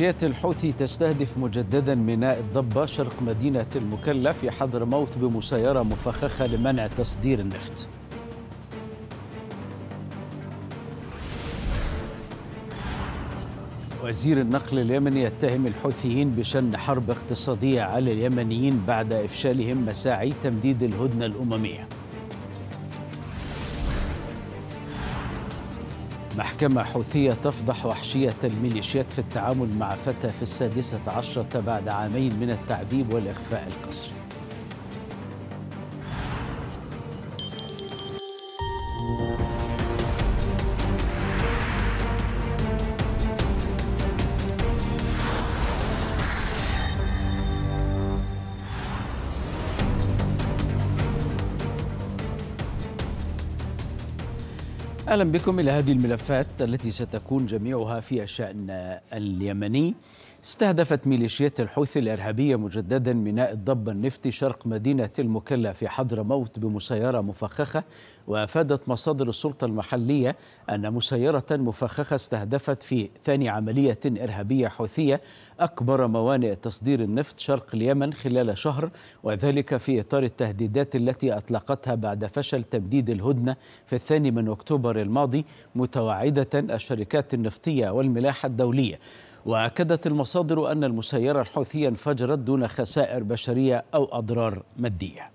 ميليشيات الحوثي تستهدف مجددا ميناء الضبة شرق مدينة المكلا في حضرموت بمسيرة مفخخة لمنع تصدير النفط وزير النقل اليمني يتهم الحوثيين بشن حرب اقتصادية على اليمنيين بعد إفشالهم مساعي تمديد الهدنة الأممية محكمة حوثية تفضح وحشية الميليشيات في التعامل مع فتى في السادسة عشرة بعد عامين من التعذيب والإخفاء القسري اهلا بكم الى هذه الملفات التي ستكون جميعها في الشان اليمني استهدفت ميليشيات الحوثي الإرهابية مجددا ميناء الضبة النفطي شرق مدينة المكلا في حضرموت بمسيرة مفخخة وأفادت مصادر السلطة المحلية أن مسيرة مفخخة استهدفت في ثاني عملية إرهابية حوثية أكبر موانئ تصدير النفط شرق اليمن خلال شهر وذلك في إطار التهديدات التي أطلقتها بعد فشل تمديد الهدنة في الثاني من أكتوبر الماضي متوعدة الشركات النفطية والملاحة الدولية واكدت المصادر ان المسيره الحوثيه انفجرت دون خسائر بشريه او اضرار ماديه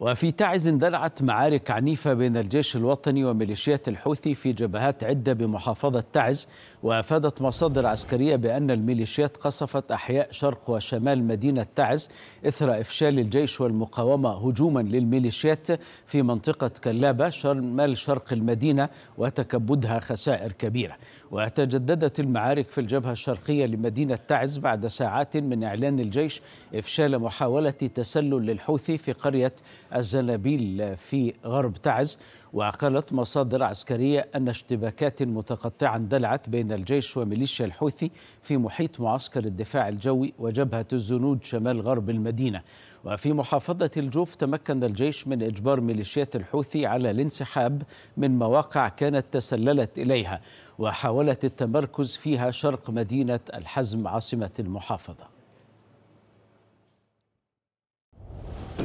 وفي تعز اندلعت معارك عنيفة بين الجيش الوطني وميليشيات الحوثي في جبهات عدة بمحافظة تعز وأفادت مصادر عسكرية بأن الميليشيات قصفت أحياء شرق وشمال مدينة تعز إثر إفشال الجيش والمقاومة هجوما للميليشيات في منطقة كلابة شمال شرق المدينة وتكبدها خسائر كبيرة وتجددت المعارك في الجبهة الشرقية لمدينة تعز بعد ساعات من إعلان الجيش إفشال محاولة تسلل للحوثي في قرية الزنابيل في غرب تعز وقالت مصادر عسكرية أن اشتباكات متقطعة اندلعت بين الجيش وميليشيا الحوثي في محيط معسكر الدفاع الجوي وجبهة الزنود شمال غرب المدينة وفي محافظة الجوف تمكن الجيش من إجبار ميليشيات الحوثي على الانسحاب من مواقع كانت تسللت إليها وحاولت التمركز فيها شرق مدينة الحزم عاصمة المحافظة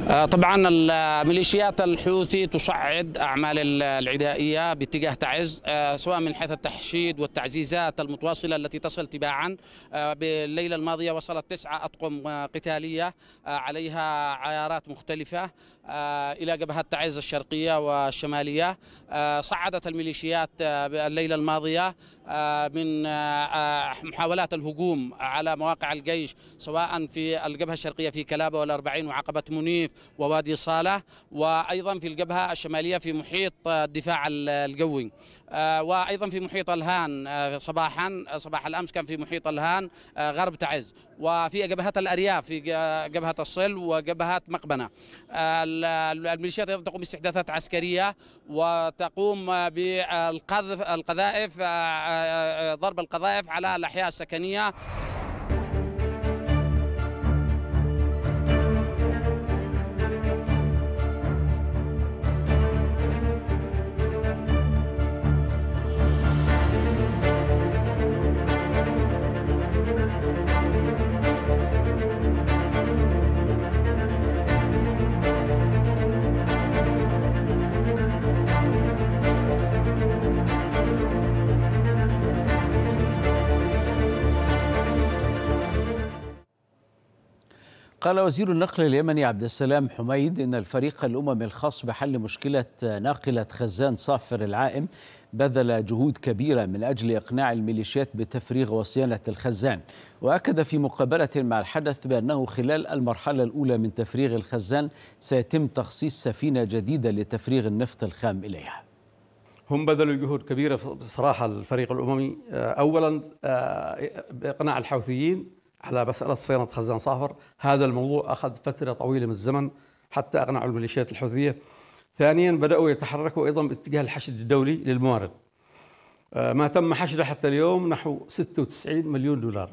آه، طبعا الميليشيات الحوثي تصعد اعمال العدائيه باتجاه تعز آه، سواء من حيث التحشيد والتعزيزات المتواصله التي تصل تباعا آه، بالليله الماضيه وصلت تسعه اطقم قتاليه عليها عيارات مختلفه آه، إلى جبهة تعز الشرقية والشمالية آه، صعدت الميليشيات آه، الليلة الماضية من محاولات الهجوم على مواقع الجيش سواء في الجبهة الشرقية في كلابة والأربعين وعقبة منيف ووادي صالة وأيضا في الجبهة الشمالية في محيط الدفاع الجوي وأيضا في محيط الهان صباحا صباح الأمس كان في محيط الهان غرب تعز وفي جبهة الأرياف في جبهة الصل وجبهة مقبنة الميليشيات ايضا تقوم باستحداثات عسكريه وتقوم بالقذف القذائف آه، آه، آه، ضرب القذائف على الاحياء السكنيه قال وزير النقل اليمني عبد السلام حميد ان الفريق الاممي الخاص بحل مشكله ناقله خزان صافر العائم بذل جهود كبيره من اجل اقناع الميليشيات بتفريغ وصيانه الخزان واكد في مقابله مع الحدث بانه خلال المرحله الاولى من تفريغ الخزان سيتم تخصيص سفينه جديده لتفريغ النفط الخام اليها هم بذلوا جهود كبيره بصراحه الفريق الاممي اولا باقناع آه، الحوثيين على مسألة صيانة خزان صافر هذا الموضوع أخذ فترة طويلة من الزمن حتى أقنعوا الميليشيات الحوثية ثانيا بدأوا يتحركوا أيضا باتجاه الحشد الدولي للموارد آه، ما تم حشده حتى اليوم نحو 96 مليون دولار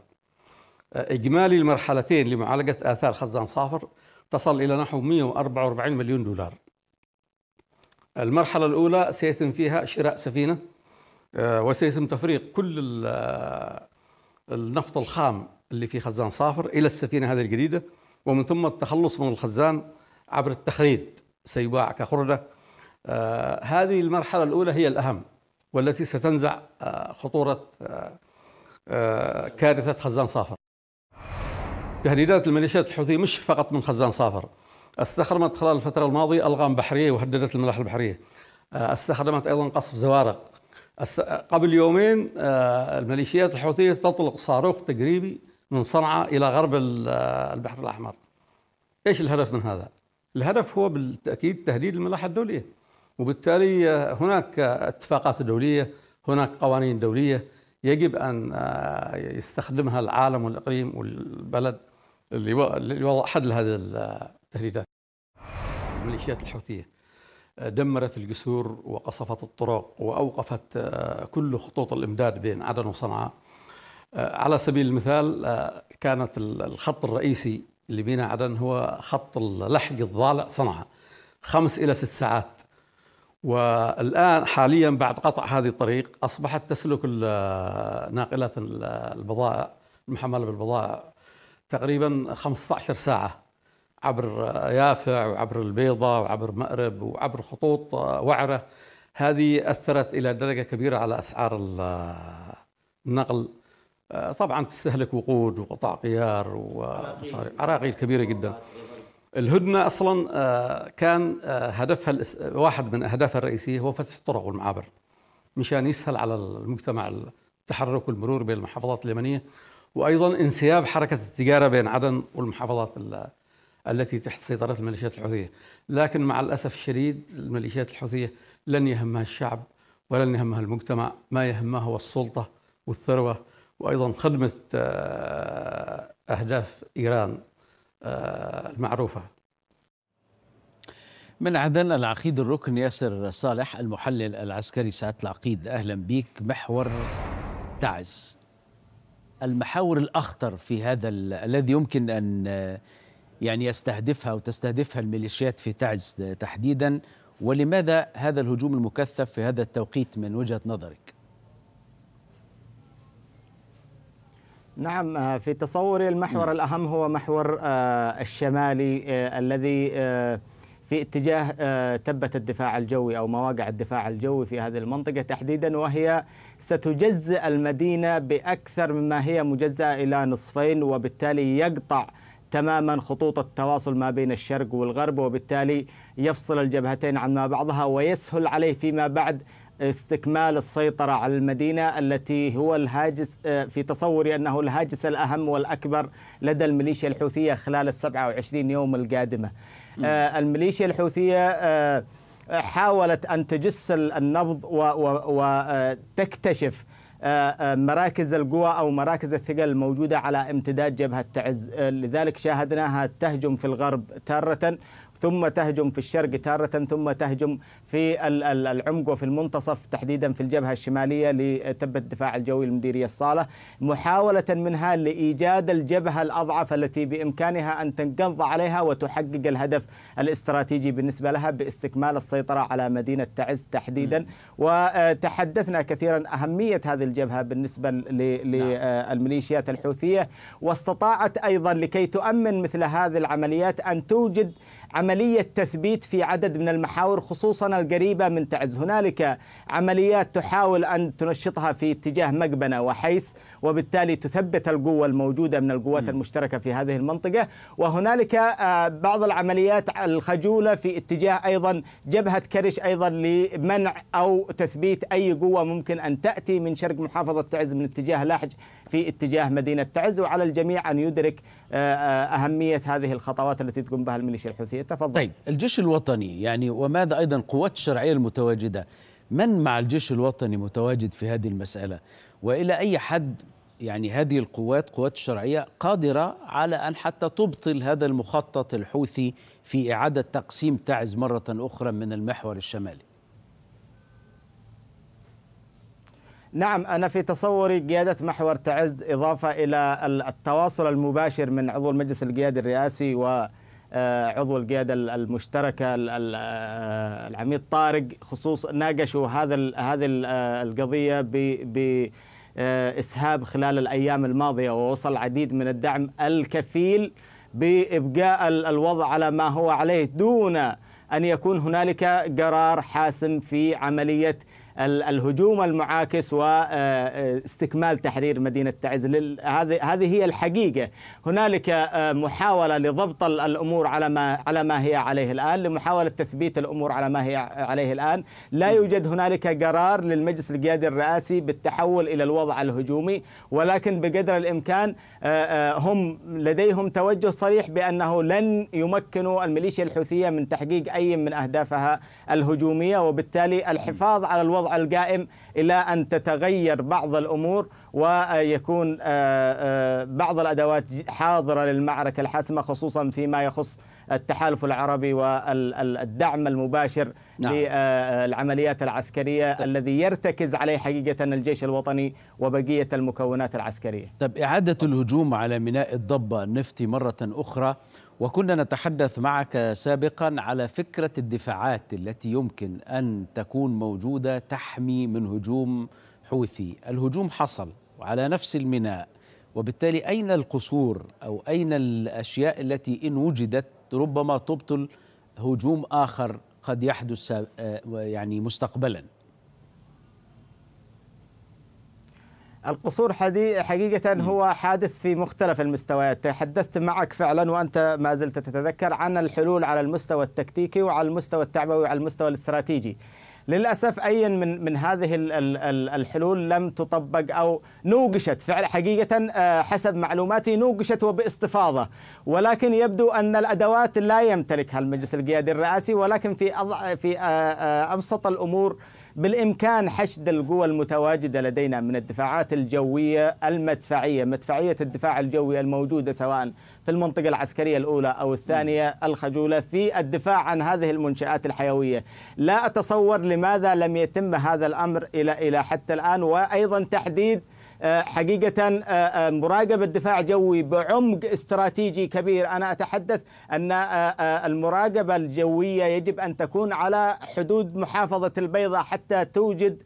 آه، إجمالي المرحلتين لمعالجة آثار خزان صافر تصل إلى نحو 144 مليون دولار المرحلة الأولى سيتم فيها شراء سفينة آه، وسيتم تفريق كل النفط الخام اللي في خزان صافر إلى السفينة هذه الجديدة ومن ثم التخلص من الخزان عبر التخريد سيباع كخردة آه، هذه المرحلة الأولى هي الأهم والتي ستنزع آه، خطورة آه، كارثة خزان صافر تهديدات الميليشيات الحوثية مش فقط من خزان صافر استخدمت خلال الفترة الماضية ألغام بحرية وهددت الملاحة البحرية استخدمت أيضا قصف زوارق قبل يومين الميليشيات الحوثية تطلق صاروخ تجريبي من صنعاء إلى غرب البحر الأحمر إيش الهدف من هذا؟ الهدف هو بالتأكيد تهديد الملاحة الدولية وبالتالي آه، هناك اتفاقات دولية هناك قوانين دولية يجب أن آه، يستخدمها العالم والإقليم والبلد لوضع حد لهذه آه، التهديدات الميليشيات الحوثية دمرت الجسور وقصفت الطرق وأوقفت كل خطوط الإمداد بين عدن وصنعاء آه، على سبيل المثال آه، كانت الخط الرئيسي لمينا عدن هو خط لحق الضالع صنعاء خمس إلى ست ساعات والآن حاليا بعد قطع هذه الطريق أصبحت تسلك آه، ناقلات البضائع المحملة بالبضائع تقريبا 15 ساعة عبر يافع وعبر البيضة وعبر مأرب وعبر خطوط وعرة هذه أثرت إلى درجة كبيرة على أسعار النقل آه، طبعا تستهلك وقود وقطع غيار ومصاري عراقيل كبيره جدا الهدنه اصلا آه، كان آه، هدفها واحد من اهدافها الرئيسيه هو فتح الطرق والمعابر مشان يسهل على المجتمع التحرك والمرور بين المحافظات اليمنيه وايضا انسياب حركه التجاره بين عدن والمحافظات التي تحت سيطره الميليشيات الحوثيه، لكن مع الاسف الشديد الميليشيات الحوثيه لن يهمها الشعب ولن يهمها المجتمع، ما يهمها هو السلطه والثروه وأيضا خدمة آه، أهداف إيران آه، المعروفة من عدن العقيد الركن ياسر صالح المحلل العسكري سعادة العقيد أهلا بك محور تعز المحاور الأخطر في هذا الذي يمكن أن آه، يعني يستهدفها وتستهدفها الميليشيات في تعز تحديدا ولماذا هذا الهجوم المكثف في هذا التوقيت من وجهة نظرك؟ نعم آه، في تصوري المحور م. نعم. الأهم هو محور آه، الشمالي آه، الذي في اتجاه تبة الدفاع الجوي أو مواقع الدفاع الجوي في هذه المنطقة تحديدا وهي ستجزئ المدينة بأكثر مما هي مجزأة إلى نصفين وبالتالي يقطع تماما خطوط التواصل ما بين الشرق والغرب وبالتالي يفصل الجبهتين عن ما بعضها ويسهل عليه فيما بعد استكمال السيطرة على المدينة التي هو الهاجس آه، في تصوري أنه الهاجس الأهم والأكبر لدى الميليشيا الحوثية خلال السبعة وعشرين يوم القادمة آه، الميليشيا الحوثية آه، حاولت أن تجس النبض وتكتشف مراكز القوى أو مراكز الثقل الموجودة على امتداد جبهة تعز لذلك شاهدناها تهجم في الغرب تارة ثم تهجم في الشرق تارة ثم تهجم في العمق وفي المنتصف تحديدا في الجبهة الشمالية لتبة الدفاع الجوي المديرية الصالة محاولة منها لإيجاد الجبهة الأضعف التي بإمكانها أن تنقض عليها وتحقق الهدف الاستراتيجي بالنسبة لها باستكمال السيطرة على مدينة تعز تحديدا وتحدثنا كثيرا أهمية هذه الجبهة بالنسبة نعم. للميليشيات الحوثية واستطاعت أيضا لكي تؤمن مثل هذه العمليات أن توجد عملية تثبيت في عدد من المحاور خصوصا القريبة من تعز هنالك عمليات تحاول أن تنشطها في اتجاه مقبنة وحيس وبالتالي تثبت القوة الموجودة من القوات م. المشتركة في هذه المنطقة وهنالك آه، بعض العمليات الخجولة في اتجاه أيضا جبهة كرش أيضا لمنع أو تثبيت أي قوة ممكن أن تأتي من شرق محافظة تعز من اتجاه لاحج في اتجاه مدينة تعز وعلى الجميع أن يدرك آه، آه، أهمية هذه الخطوات التي تقوم بها الميليشيا الحوثية تفضل طيب الجيش الوطني يعني وماذا أيضا قوات الشرعية المتواجدة من مع الجيش الوطني متواجد في هذه المسألة وإلى أي حد يعني هذه القوات قوات الشرعية قادرة على أن حتى تبطل هذا المخطط الحوثي في إعادة تقسيم تعز مرة أخرى من المحور الشمالي نعم أنا في تصوري قيادة محور تعز إضافة إلى التواصل المباشر من عضو المجلس القيادي الرئاسي و آه، عضو القيادة المشتركة آه، العميد طارق خصوص ناقشوا هذا هذه آه، القضية ب آه، اسهاب خلال الايام الماضيه ووصل العديد من الدعم الكفيل بابقاء الوضع على ما هو عليه دون ان يكون هنالك قرار حاسم في عمليه الهجوم المعاكس واستكمال آه، آه، تحرير مدينة تعز هذه هي الحقيقة هنالك آه، محاولة لضبط الأمور على ما على ما هي عليه الآن لمحاولة تثبيت الأمور على ما هي عليه الآن لا يوجد هنالك قرار للمجلس القيادي الرئاسي بالتحول إلى الوضع الهجومي ولكن بقدر الإمكان هم لديهم توجه صريح بأنه لن يمكنوا الميليشيا الحوثية من تحقيق أي من أهدافها الهجومية وبالتالي الحفاظ على الوضع الوضع القائم إلى أن تتغير بعض الأمور ويكون آه، آه، بعض الأدوات حاضرة للمعركة الحاسمة خصوصا فيما يخص التحالف العربي والدعم المباشر نعم. للعمليات العسكرية طيب. الذي يرتكز عليه حقيقة الجيش الوطني وبقية المكونات العسكرية طب إعادة الهجوم على ميناء الضبة النفطي مرة أخرى وكنا نتحدث معك سابقا على فكرة الدفاعات التي يمكن أن تكون موجودة تحمي من هجوم حوثي الهجوم حصل وعلى نفس الميناء وبالتالي أين القصور أو أين الأشياء التي إن وجدت ربما تبطل هجوم آخر قد يحدث آه، يعني مستقبلاً القصور حقيقة هو حادث في مختلف المستويات تحدثت معك فعلا وأنت ما زلت تتذكر عن الحلول على المستوى التكتيكي وعلى المستوى التعبوي وعلى المستوى الاستراتيجي للأسف أي من, من هذه الحلول لم تطبق أو نوقشت فعلا حقيقة آه، حسب معلوماتي نوقشت وباستفاضة ولكن يبدو أن الأدوات لا يمتلكها المجلس القيادي الرئاسي ولكن في, في أبسط آه، آه، الأمور بالإمكان حشد القوى المتواجدة لدينا من الدفاعات الجوية المدفعية مدفعية الدفاع الجوي الموجودة سواء في المنطقة العسكرية الأولى أو الثانية الخجولة في الدفاع عن هذه المنشآت الحيوية لا أتصور لماذا لم يتم هذا الأمر إلى إلى حتى الآن وأيضا تحديد آه، حقيقة آه، آه، مراقبة دفاع جوي بعمق استراتيجي كبير أنا أتحدث أن المراقبة الجوية يجب أن تكون على حدود محافظة البيضاء حتى توجد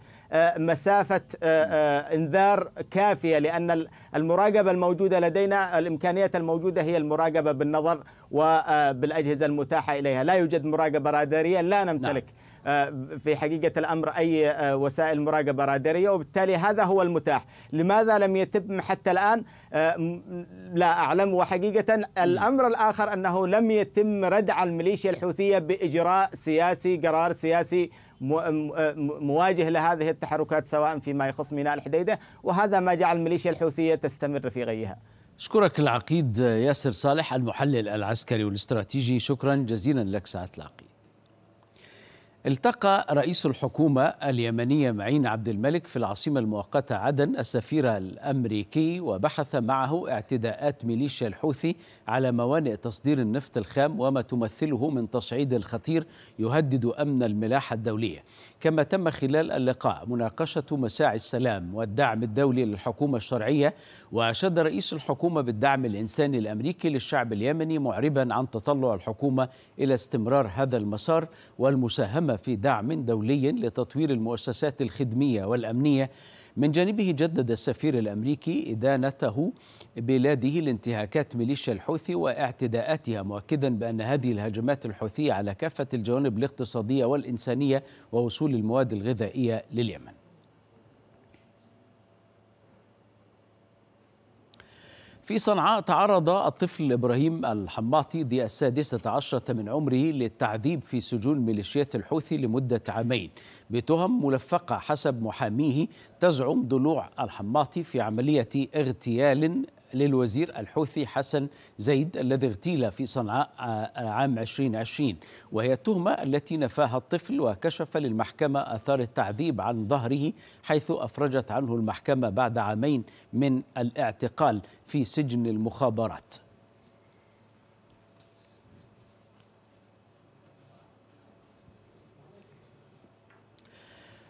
مسافة انذار كافية لأن المراقبة الموجودة لدينا الإمكانيات الموجودة هي المراقبة بالنظر وبالأجهزة المتاحة إليها لا يوجد مراقبة رادارية لا نمتلك نعم. آه، في حقيقة الأمر أي آه، وسائل مراقبة رادارية وبالتالي هذا هو المتاح لماذا لم يتم حتى الآن آه، لا أعلم وحقيقة الأمر الآخر أنه لم يتم ردع الميليشيا الحوثية بإجراء سياسي قرار سياسي مواجه لهذه التحركات سواء فيما يخص ميناء الحديدة وهذا ما جعل الميليشيا الحوثية تستمر في غيها أشكرك العقيد ياسر صالح المحلل العسكري والاستراتيجي شكرا جزيلا لك سعد العقيد التقى رئيس الحكومة اليمنية معين عبد الملك في العاصمة المؤقتة عدن السفير الأمريكي وبحث معه اعتداءات ميليشيا الحوثي على موانئ تصدير النفط الخام وما تمثله من تصعيد خطير يهدد أمن الملاحة الدولية كما تم خلال اللقاء مناقشة مساعي السلام والدعم الدولي للحكومة الشرعية وأشاد رئيس الحكومة بالدعم الإنساني الأمريكي للشعب اليمني معربا عن تطلع الحكومة إلى استمرار هذا المسار والمساهمة في دعم دولي لتطوير المؤسسات الخدمية والأمنية من جانبه جدد السفير الامريكي ادانته بلاده لانتهاكات ميليشيا الحوثي واعتداءاتها مؤكدا بان هذه الهجمات الحوثيه على كافه الجوانب الاقتصاديه والانسانيه ووصول المواد الغذائيه لليمن في صنعاء تعرض الطفل إبراهيم الحماطي دي السادسة عشرة من عمره للتعذيب في سجون ميليشيات الحوثي لمدة عامين بتهم ملفقة حسب محاميه تزعم ضلوع الحماطي في عملية اغتيال للوزير الحوثي حسن زيد الذي اغتيل في صنعاء آه، عام 2020 وهي التهمة التي نفاها الطفل وكشف للمحكمة آثار التعذيب عن ظهره حيث أفرجت عنه المحكمة بعد عامين من الاعتقال في سجن المخابرات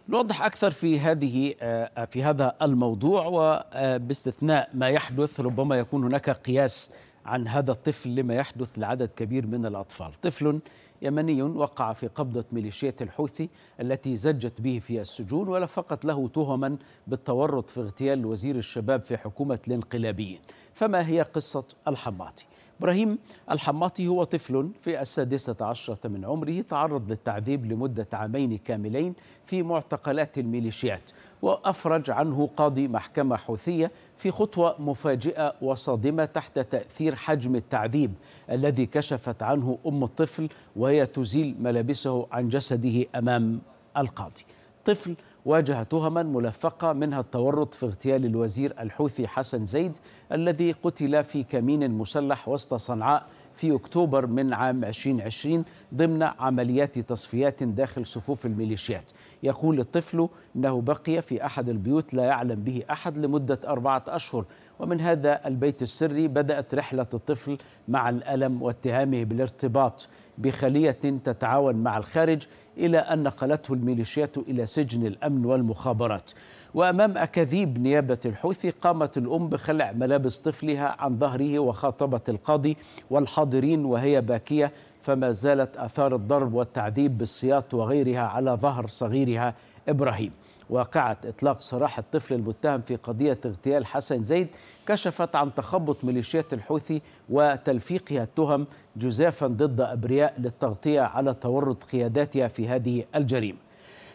نوضح أكثر في هذه آه، في هذا الموضوع وباستثناء ما يحدث ربما يكون هناك قياس عن هذا الطفل لما يحدث لعدد كبير من الأطفال طفل يمني وقع في قبضة ميليشيات الحوثي التي زجت به في السجون ولفقت له تهما بالتورط في اغتيال وزير الشباب في حكومة الانقلابيين فما هي قصة الحماطي؟ إبراهيم الحماطي هو طفل في السادسة عشرة من عمره تعرض للتعذيب لمدة عامين كاملين في معتقلات الميليشيات وأفرج عنه قاضي محكمة حوثية في خطوة مفاجئة وصادمة تحت تأثير حجم التعذيب الذي كشفت عنه أم الطفل وهي تزيل ملابسه عن جسده أمام القاضي طفل واجه تهما ملفقة منها التورط في اغتيال الوزير الحوثي حسن زيد الذي قتل في كمين مسلح وسط صنعاء في أكتوبر من عام 2020 ضمن عمليات تصفيات داخل صفوف الميليشيات يقول الطفل إنه بقي في أحد البيوت لا يعلم به أحد لمدة أربعة أشهر ومن هذا البيت السري بدأت رحلة الطفل مع الألم واتهامه بالارتباط بخلية تتعاون مع الخارج إلى أن نقلته الميليشيات إلى سجن الأمن والمخابرات وأمام أكاذيب نيابة الحوثي قامت الأم بخلع ملابس طفلها عن ظهره وخاطبت القاضي والحاضرين وهي باكية فما زالت آثار الضرب والتعذيب بالسياط وغيرها على ظهر صغيرها إبراهيم واقعة إطلاق سراح الطفل المتهم في قضية اغتيال حسن زيد كشفت عن تخبط ميليشيات الحوثي وتلفيقها التهم جزافا ضد أبرياء للتغطية على تورط قياداتها في هذه الجريمة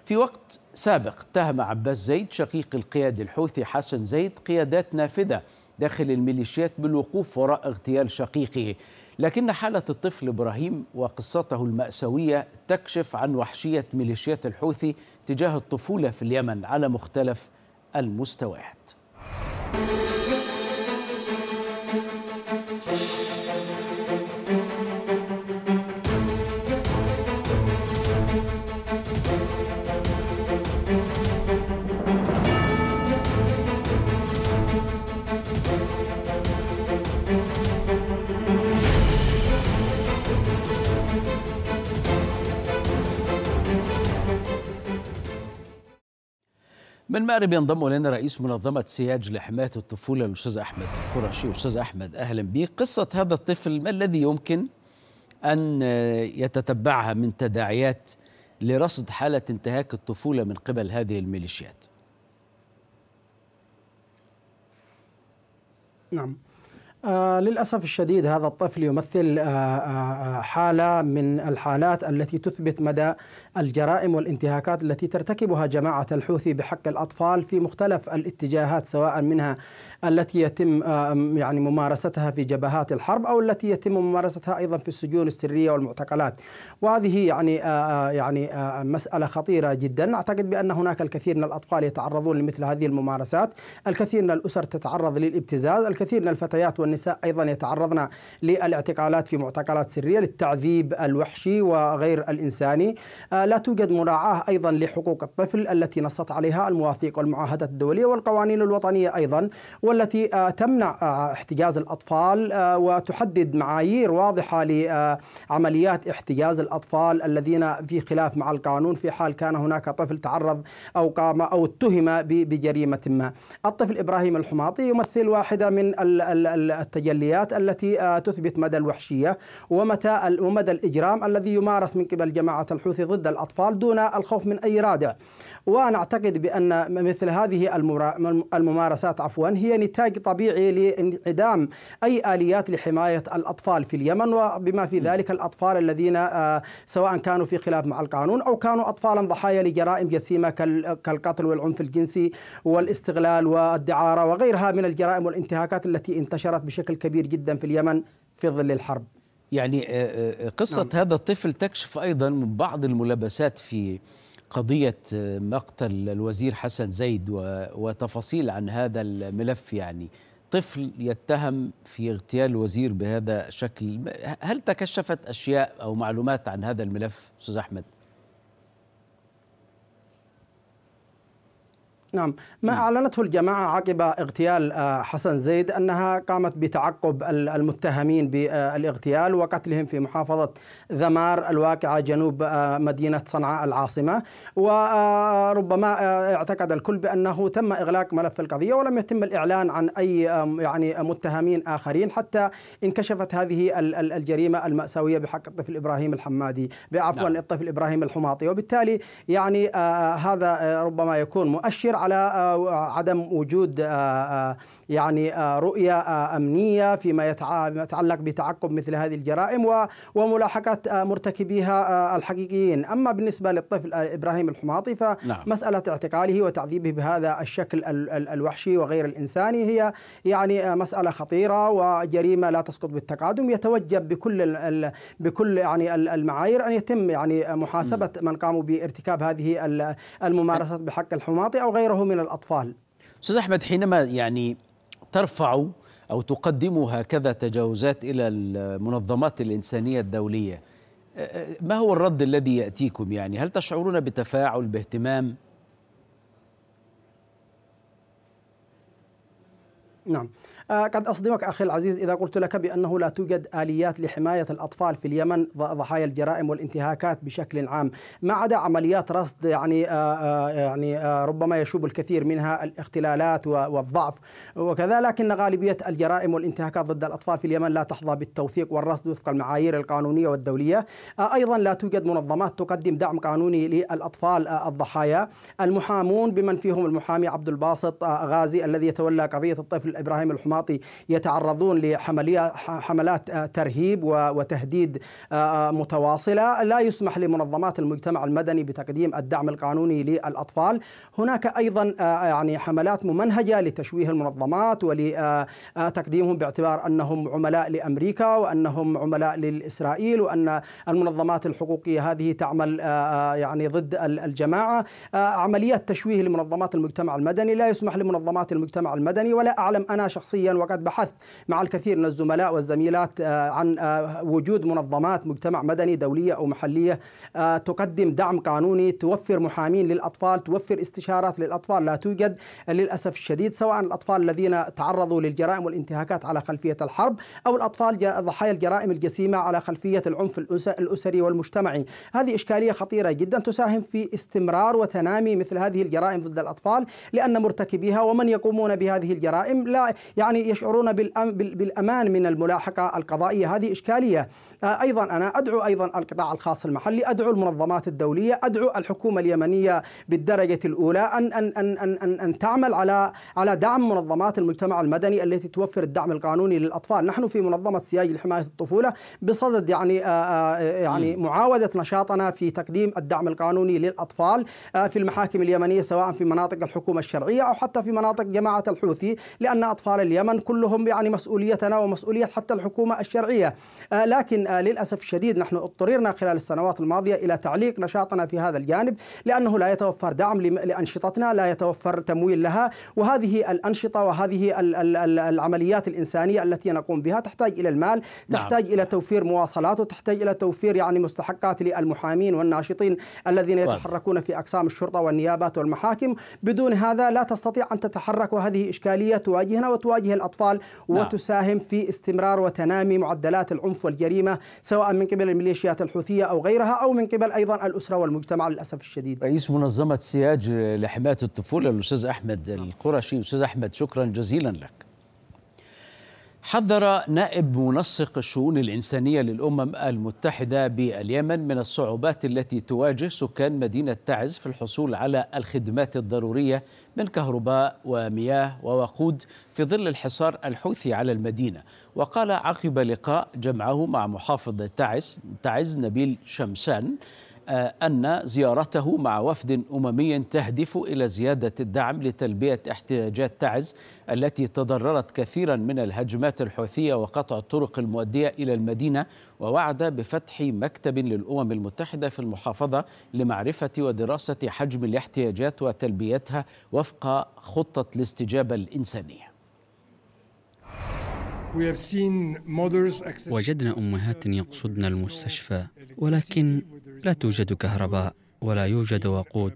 في وقت سابق اتهم عباس زيد شقيق القيادي الحوثي حسن زيد قيادات نافذة داخل الميليشيات بالوقوف وراء اغتيال شقيقه لكن حالة الطفل إبراهيم وقصته المأساوية تكشف عن وحشية ميليشيات الحوثي تجاه الطفولة في اليمن على مختلف المستويات من مأرب ينضم الينا رئيس منظمه سياج لحمايه الطفوله الاستاذ احمد القرشي استاذ احمد اهلا بك قصه هذا الطفل ما الذي يمكن ان يتتبعها من تداعيات لرصد حاله انتهاك الطفوله من قبل هذه الميليشيات نعم آه للأسف الشديد هذا الطفل يمثل آه،, آه آه حالة من الحالات التي تثبت مدى الجرائم والانتهاكات التي ترتكبها جماعة الحوثي بحق الأطفال في مختلف الاتجاهات سواء منها التي يتم آه، يعني ممارستها في جبهات الحرب او التي يتم ممارستها ايضا في السجون السريه والمعتقلات وهذه يعني آه، آه، يعني مساله خطيره جدا اعتقد بان هناك الكثير من الاطفال يتعرضون لمثل هذه الممارسات الكثير من الاسر تتعرض للابتزاز الكثير من الفتيات والنساء ايضا يتعرضن للاعتقالات في معتقلات سريه للتعذيب الوحشي وغير الانساني لا توجد مراعاه ايضا لحقوق الطفل التي نصت عليها المواثيق والمعاهدات الدوليه والقوانين الوطنيه ايضا والتي آه، تمنع آه، احتجاز الأطفال آه، وتحدد معايير واضحة لعمليات احتجاز الأطفال الذين في خلاف مع القانون في حال كان هناك طفل تعرض أو قام أو اتهم بجريمة ما الطفل إبراهيم الحماطي يمثل واحدة من التجليات التي تثبت مدى الوحشية ومتى ومدى الإجرام الذي يمارس من قبل جماعة الحوثي ضد الأطفال دون الخوف من أي رادع وأنا أعتقد بأن مثل هذه الممارسات عفوا هي نتاج طبيعي لانعدام أي آليات لحماية الأطفال في اليمن وبما في ذلك الأطفال الذين آه، سواء كانوا في خلاف مع القانون أو كانوا أطفالا ضحايا لجرائم جسيمة كالقتل والعنف الجنسي والاستغلال والدعارة وغيرها من الجرائم والانتهاكات التي انتشرت بشكل كبير جدا في اليمن في ظل الحرب يعني آه، آه، قصة نعم. هذا الطفل تكشف أيضا من بعض الملابسات في قضية آه، مقتل الوزير حسن زيد وتفاصيل عن هذا الملف يعني طفل يتهم في اغتيال وزير بهذا الشكل هل تكشفت أشياء أو معلومات عن هذا الملف أستاذ أحمد؟ نعم ما نعم. أعلنته الجماعة عقب اغتيال آه، حسن زيد أنها قامت بتعقب المتهمين بالاغتيال وقتلهم في محافظة ذمار الواقعة جنوب آه، مدينة صنعاء العاصمة وربما آه، اعتقد الكل بأنه تم إغلاق ملف القضية ولم يتم الإعلان عن أي يعني متهمين آخرين حتى انكشفت هذه الجريمة المأساوية بحق الطفل إبراهيم الحمادي عفوا نعم. الطفل إبراهيم الحماطي وبالتالي يعني هذا ربما يكون مؤشر على آه، آه، عدم وجود آه، يعني رؤية أمنية فيما يتعلق بتعقب مثل هذه الجرائم وملاحقة مرتكبيها الحقيقيين أما بالنسبة للطفل إبراهيم الحماطي فمسألة نعم. اعتقاله وتعذيبه بهذا الشكل الوحشي وغير الإنساني هي يعني مسألة خطيرة وجريمة لا تسقط بالتقادم يتوجب بكل بكل يعني المعايير أن يتم يعني محاسبة من قاموا بارتكاب هذه الممارسات بحق الحماطي أو غير وغيره من الأطفال أستاذ أحمد حينما يعني ترفع أو تقدم هكذا تجاوزات إلى المنظمات الإنسانية الدولية ما هو الرد الذي يأتيكم يعني هل تشعرون بتفاعل باهتمام نعم قد أصدمك أخي العزيز إذا قلت لك بأنه لا توجد آليات لحماية الأطفال في اليمن ضحايا الجرائم والانتهاكات بشكل عام ما عدا عمليات رصد يعني آه، آه، يعني آه، ربما يشوب الكثير منها الاختلالات والضعف وكذا لكن غالبية الجرائم والانتهاكات ضد الأطفال في اليمن لا تحظى بالتوثيق والرصد وفق المعايير القانونية والدولية أيضا لا توجد منظمات تقدم دعم قانوني للأطفال الضحايا المحامون بمن فيهم المحامي عبد الباسط غازي الذي يتولى قضية الطفل إبراهيم الحمار الديمقراطي يتعرضون لحملات آه، ترهيب وتهديد آه، آه، متواصله، لا يسمح لمنظمات المجتمع المدني بتقديم الدعم القانوني للاطفال، هناك ايضا يعني حملات ممنهجه لتشويه المنظمات ولتقديمهم باعتبار انهم عملاء لامريكا وانهم عملاء لاسرائيل وان المنظمات الحقوقيه هذه تعمل يعني ضد الجماعه، عملية تشويه لمنظمات المجتمع المدني، لا يسمح لمنظمات المجتمع المدني ولا اعلم انا شخصيا وقد بحثت مع الكثير من الزملاء والزميلات آه، عن آه، وجود منظمات مجتمع مدني دولية أو محلية آه، تقدم دعم قانوني توفر محامين للأطفال توفر استشارات للأطفال لا توجد للأسف الشديد سواء الأطفال الذين تعرضوا للجرائم والانتهاكات على خلفية الحرب أو الأطفال ضحايا الجرائم الجسيمة على خلفية العنف الأسري والمجتمعي هذه إشكالية خطيرة جدا تساهم في استمرار وتنامي مثل هذه الجرائم ضد الأطفال لأن مرتكبيها ومن يقومون بهذه الجرائم لا يعني يشعرون بالأمان من الملاحقة القضائية هذه إشكالية ايضا انا ادعو ايضا القطاع الخاص المحلي ادعو المنظمات الدوليه ادعو الحكومه اليمنيه بالدرجه الاولى ان ان ان ان, أن, أن تعمل على على دعم منظمات المجتمع المدني التي توفر الدعم القانوني للاطفال نحن في منظمه سياج لحمايه الطفوله بصدد يعني آه، آه، آه، يعني معاوده نشاطنا في تقديم الدعم القانوني للاطفال في المحاكم اليمنيه سواء في مناطق الحكومه الشرعيه او حتى في مناطق جماعه الحوثي لان اطفال اليمن كلهم يعني مسؤوليتنا ومسؤوليه حتى الحكومه الشرعيه لكن آه، للأسف الشديد نحن اضطررنا خلال السنوات الماضية إلى تعليق نشاطنا في هذا الجانب لأنه لا يتوفر دعم لأنشطتنا لا يتوفر تمويل لها وهذه الأنشطة وهذه العمليات الإنسانية التي نقوم بها تحتاج إلى المال نعم. تحتاج نعم. إلى توفير مواصلات وتحتاج إلى توفير يعني مستحقات للمحامين والناشطين الذين طيب. يتحركون في أقسام الشرطة والنيابات والمحاكم بدون هذا لا تستطيع أن تتحرك وهذه إشكالية تواجهنا وتواجه الأطفال نعم. وتساهم في استمرار وتنامي معدلات العنف والجريمة سواء من قبل الميليشيات الحوثية أو غيرها أو من قبل أيضا الأسرة والمجتمع للأسف الشديد رئيس منظمة سياج لحماية الطفولة الأستاذ أحمد القرشي أستاذ أحمد شكرا جزيلا لك حذر نائب منسق الشؤون الإنسانية للأمم المتحدة باليمن من الصعوبات التي تواجه سكان مدينة تعز في الحصول على الخدمات الضرورية من كهرباء ومياه ووقود في ظل الحصار الحوثي على المدينة وقال عقب لقاء جمعه مع محافظ تعز, تعز نبيل شمسان آه، أن زيارته مع وفد أممي تهدف إلى زيادة الدعم لتلبية احتياجات تعز التي تضررت كثيرا من الهجمات الحوثية وقطع الطرق المؤدية إلى المدينة ووعد بفتح مكتب للأمم المتحدة في المحافظة لمعرفة ودراسة حجم الاحتياجات وتلبيتها وفق خطة الاستجابة الإنسانية وجدنا امهات يقصدن المستشفى ولكن لا توجد كهرباء ولا يوجد وقود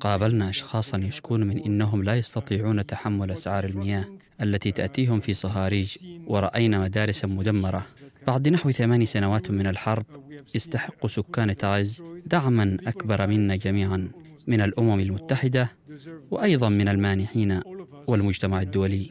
قابلنا أشخاصا يشكون من أنهم لا يستطيعون تحمل أسعار المياه التي تأتيهم في صهاريج ورأينا مدارس مدمرة بعد نحو ثمان سنوات من الحرب يستحق سكان تايز دعما أكبر منا جميعا من الأمم المتحدة وأيضا من المانحين والمجتمع الدولي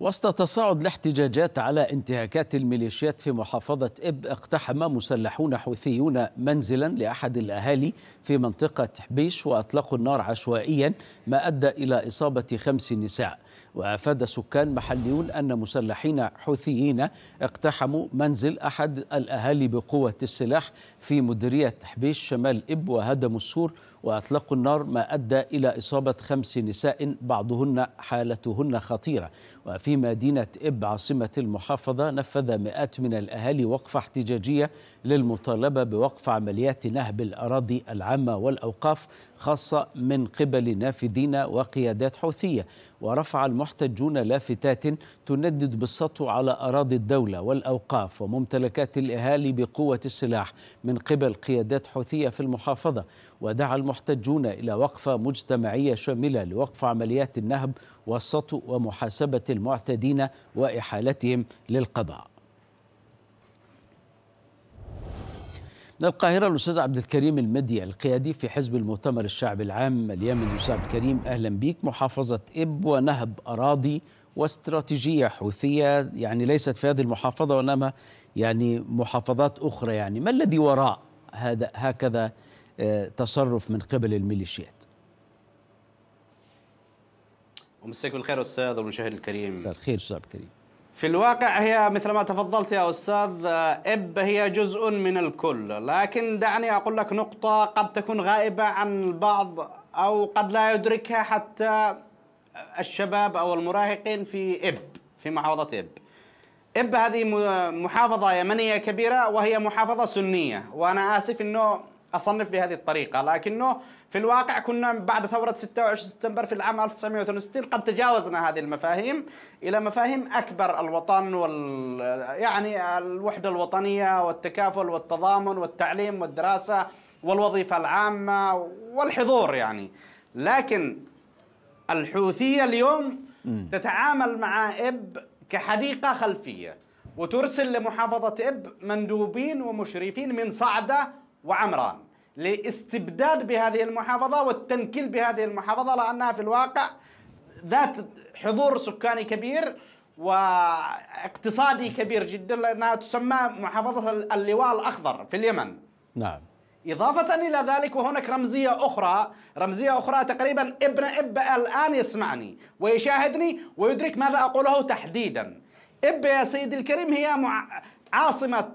وسط تصاعد الاحتجاجات على انتهاكات الميليشيات في محافظة إب اقتحم مسلحون حوثيون منزلا لأحد الأهالي في منطقة حبيش وأطلقوا النار عشوائيا ما أدى إلى إصابة خمس نساء وأفاد سكان محليون أن مسلحين حوثيين اقتحموا منزل أحد الأهالي بقوة السلاح في مديرية حبيش شمال إب وهدموا السور وأطلقوا النار ما أدى إلى إصابة خمس نساء بعضهن حالتهن خطيرة وفي مدينة إب عاصمة المحافظة نفذ مئات من الأهالي وقفة احتجاجية للمطالبة بوقف عمليات نهب الأراضي العامة والأوقاف خاصة من قبل نافذين وقيادات حوثية ورفع المحتجون لافتات تندد بالسطو على أراضي الدولة والأوقاف وممتلكات الأهالي بقوة السلاح من قبل قيادات حوثية في المحافظة ودعا المحتجون إلى وقفة مجتمعية شاملة لوقف عمليات النهب والسطو ومحاسبة المعتدين وإحالتهم للقضاء من القاهرة الأستاذ عبد الكريم المدي القيادي في حزب المؤتمر الشعبي العام اليمن أستاذ عبد الكريم أهلا بك محافظة إب ونهب أراضي واستراتيجية حوثية يعني ليست في هذه المحافظة وإنما يعني محافظات أخرى يعني ما الذي وراء هذا هكذا تصرف من قبل الميليشيات ومساك بالخير استاذ والمشاهد الكريم مساء الخير استاذ الكريم في الواقع هي مثل ما تفضلت يا استاذ اب هي جزء من الكل لكن دعني اقول لك نقطه قد تكون غائبه عن البعض او قد لا يدركها حتى الشباب او المراهقين في اب في محافظه اب اب هذه محافظه يمنيه كبيره وهي محافظه سنيه وانا اسف انه اصنف بهذه الطريقه لكنه في الواقع كنا بعد ثوره 26 سبتمبر في العام 1968 قد تجاوزنا هذه المفاهيم الى مفاهيم اكبر الوطن وال يعني الوحده الوطنيه والتكافل والتضامن والتعليم والدراسه والوظيفه العامه والحضور يعني لكن الحوثيه اليوم تتعامل مع اب كحديقه خلفيه وترسل لمحافظه اب مندوبين ومشرفين من صعده وعمران لاستبداد بهذه المحافظة والتنكيل بهذه المحافظة لأنها في الواقع ذات حضور سكاني كبير واقتصادي كبير جدا لأنها تسمى محافظة اللواء الأخضر في اليمن نعم إضافة إلى ذلك وهناك رمزية أخرى رمزية أخرى تقريبا ابن إب الآن يسمعني ويشاهدني ويدرك ماذا أقوله تحديدا إب يا سيدي الكريم هي مع... عاصمة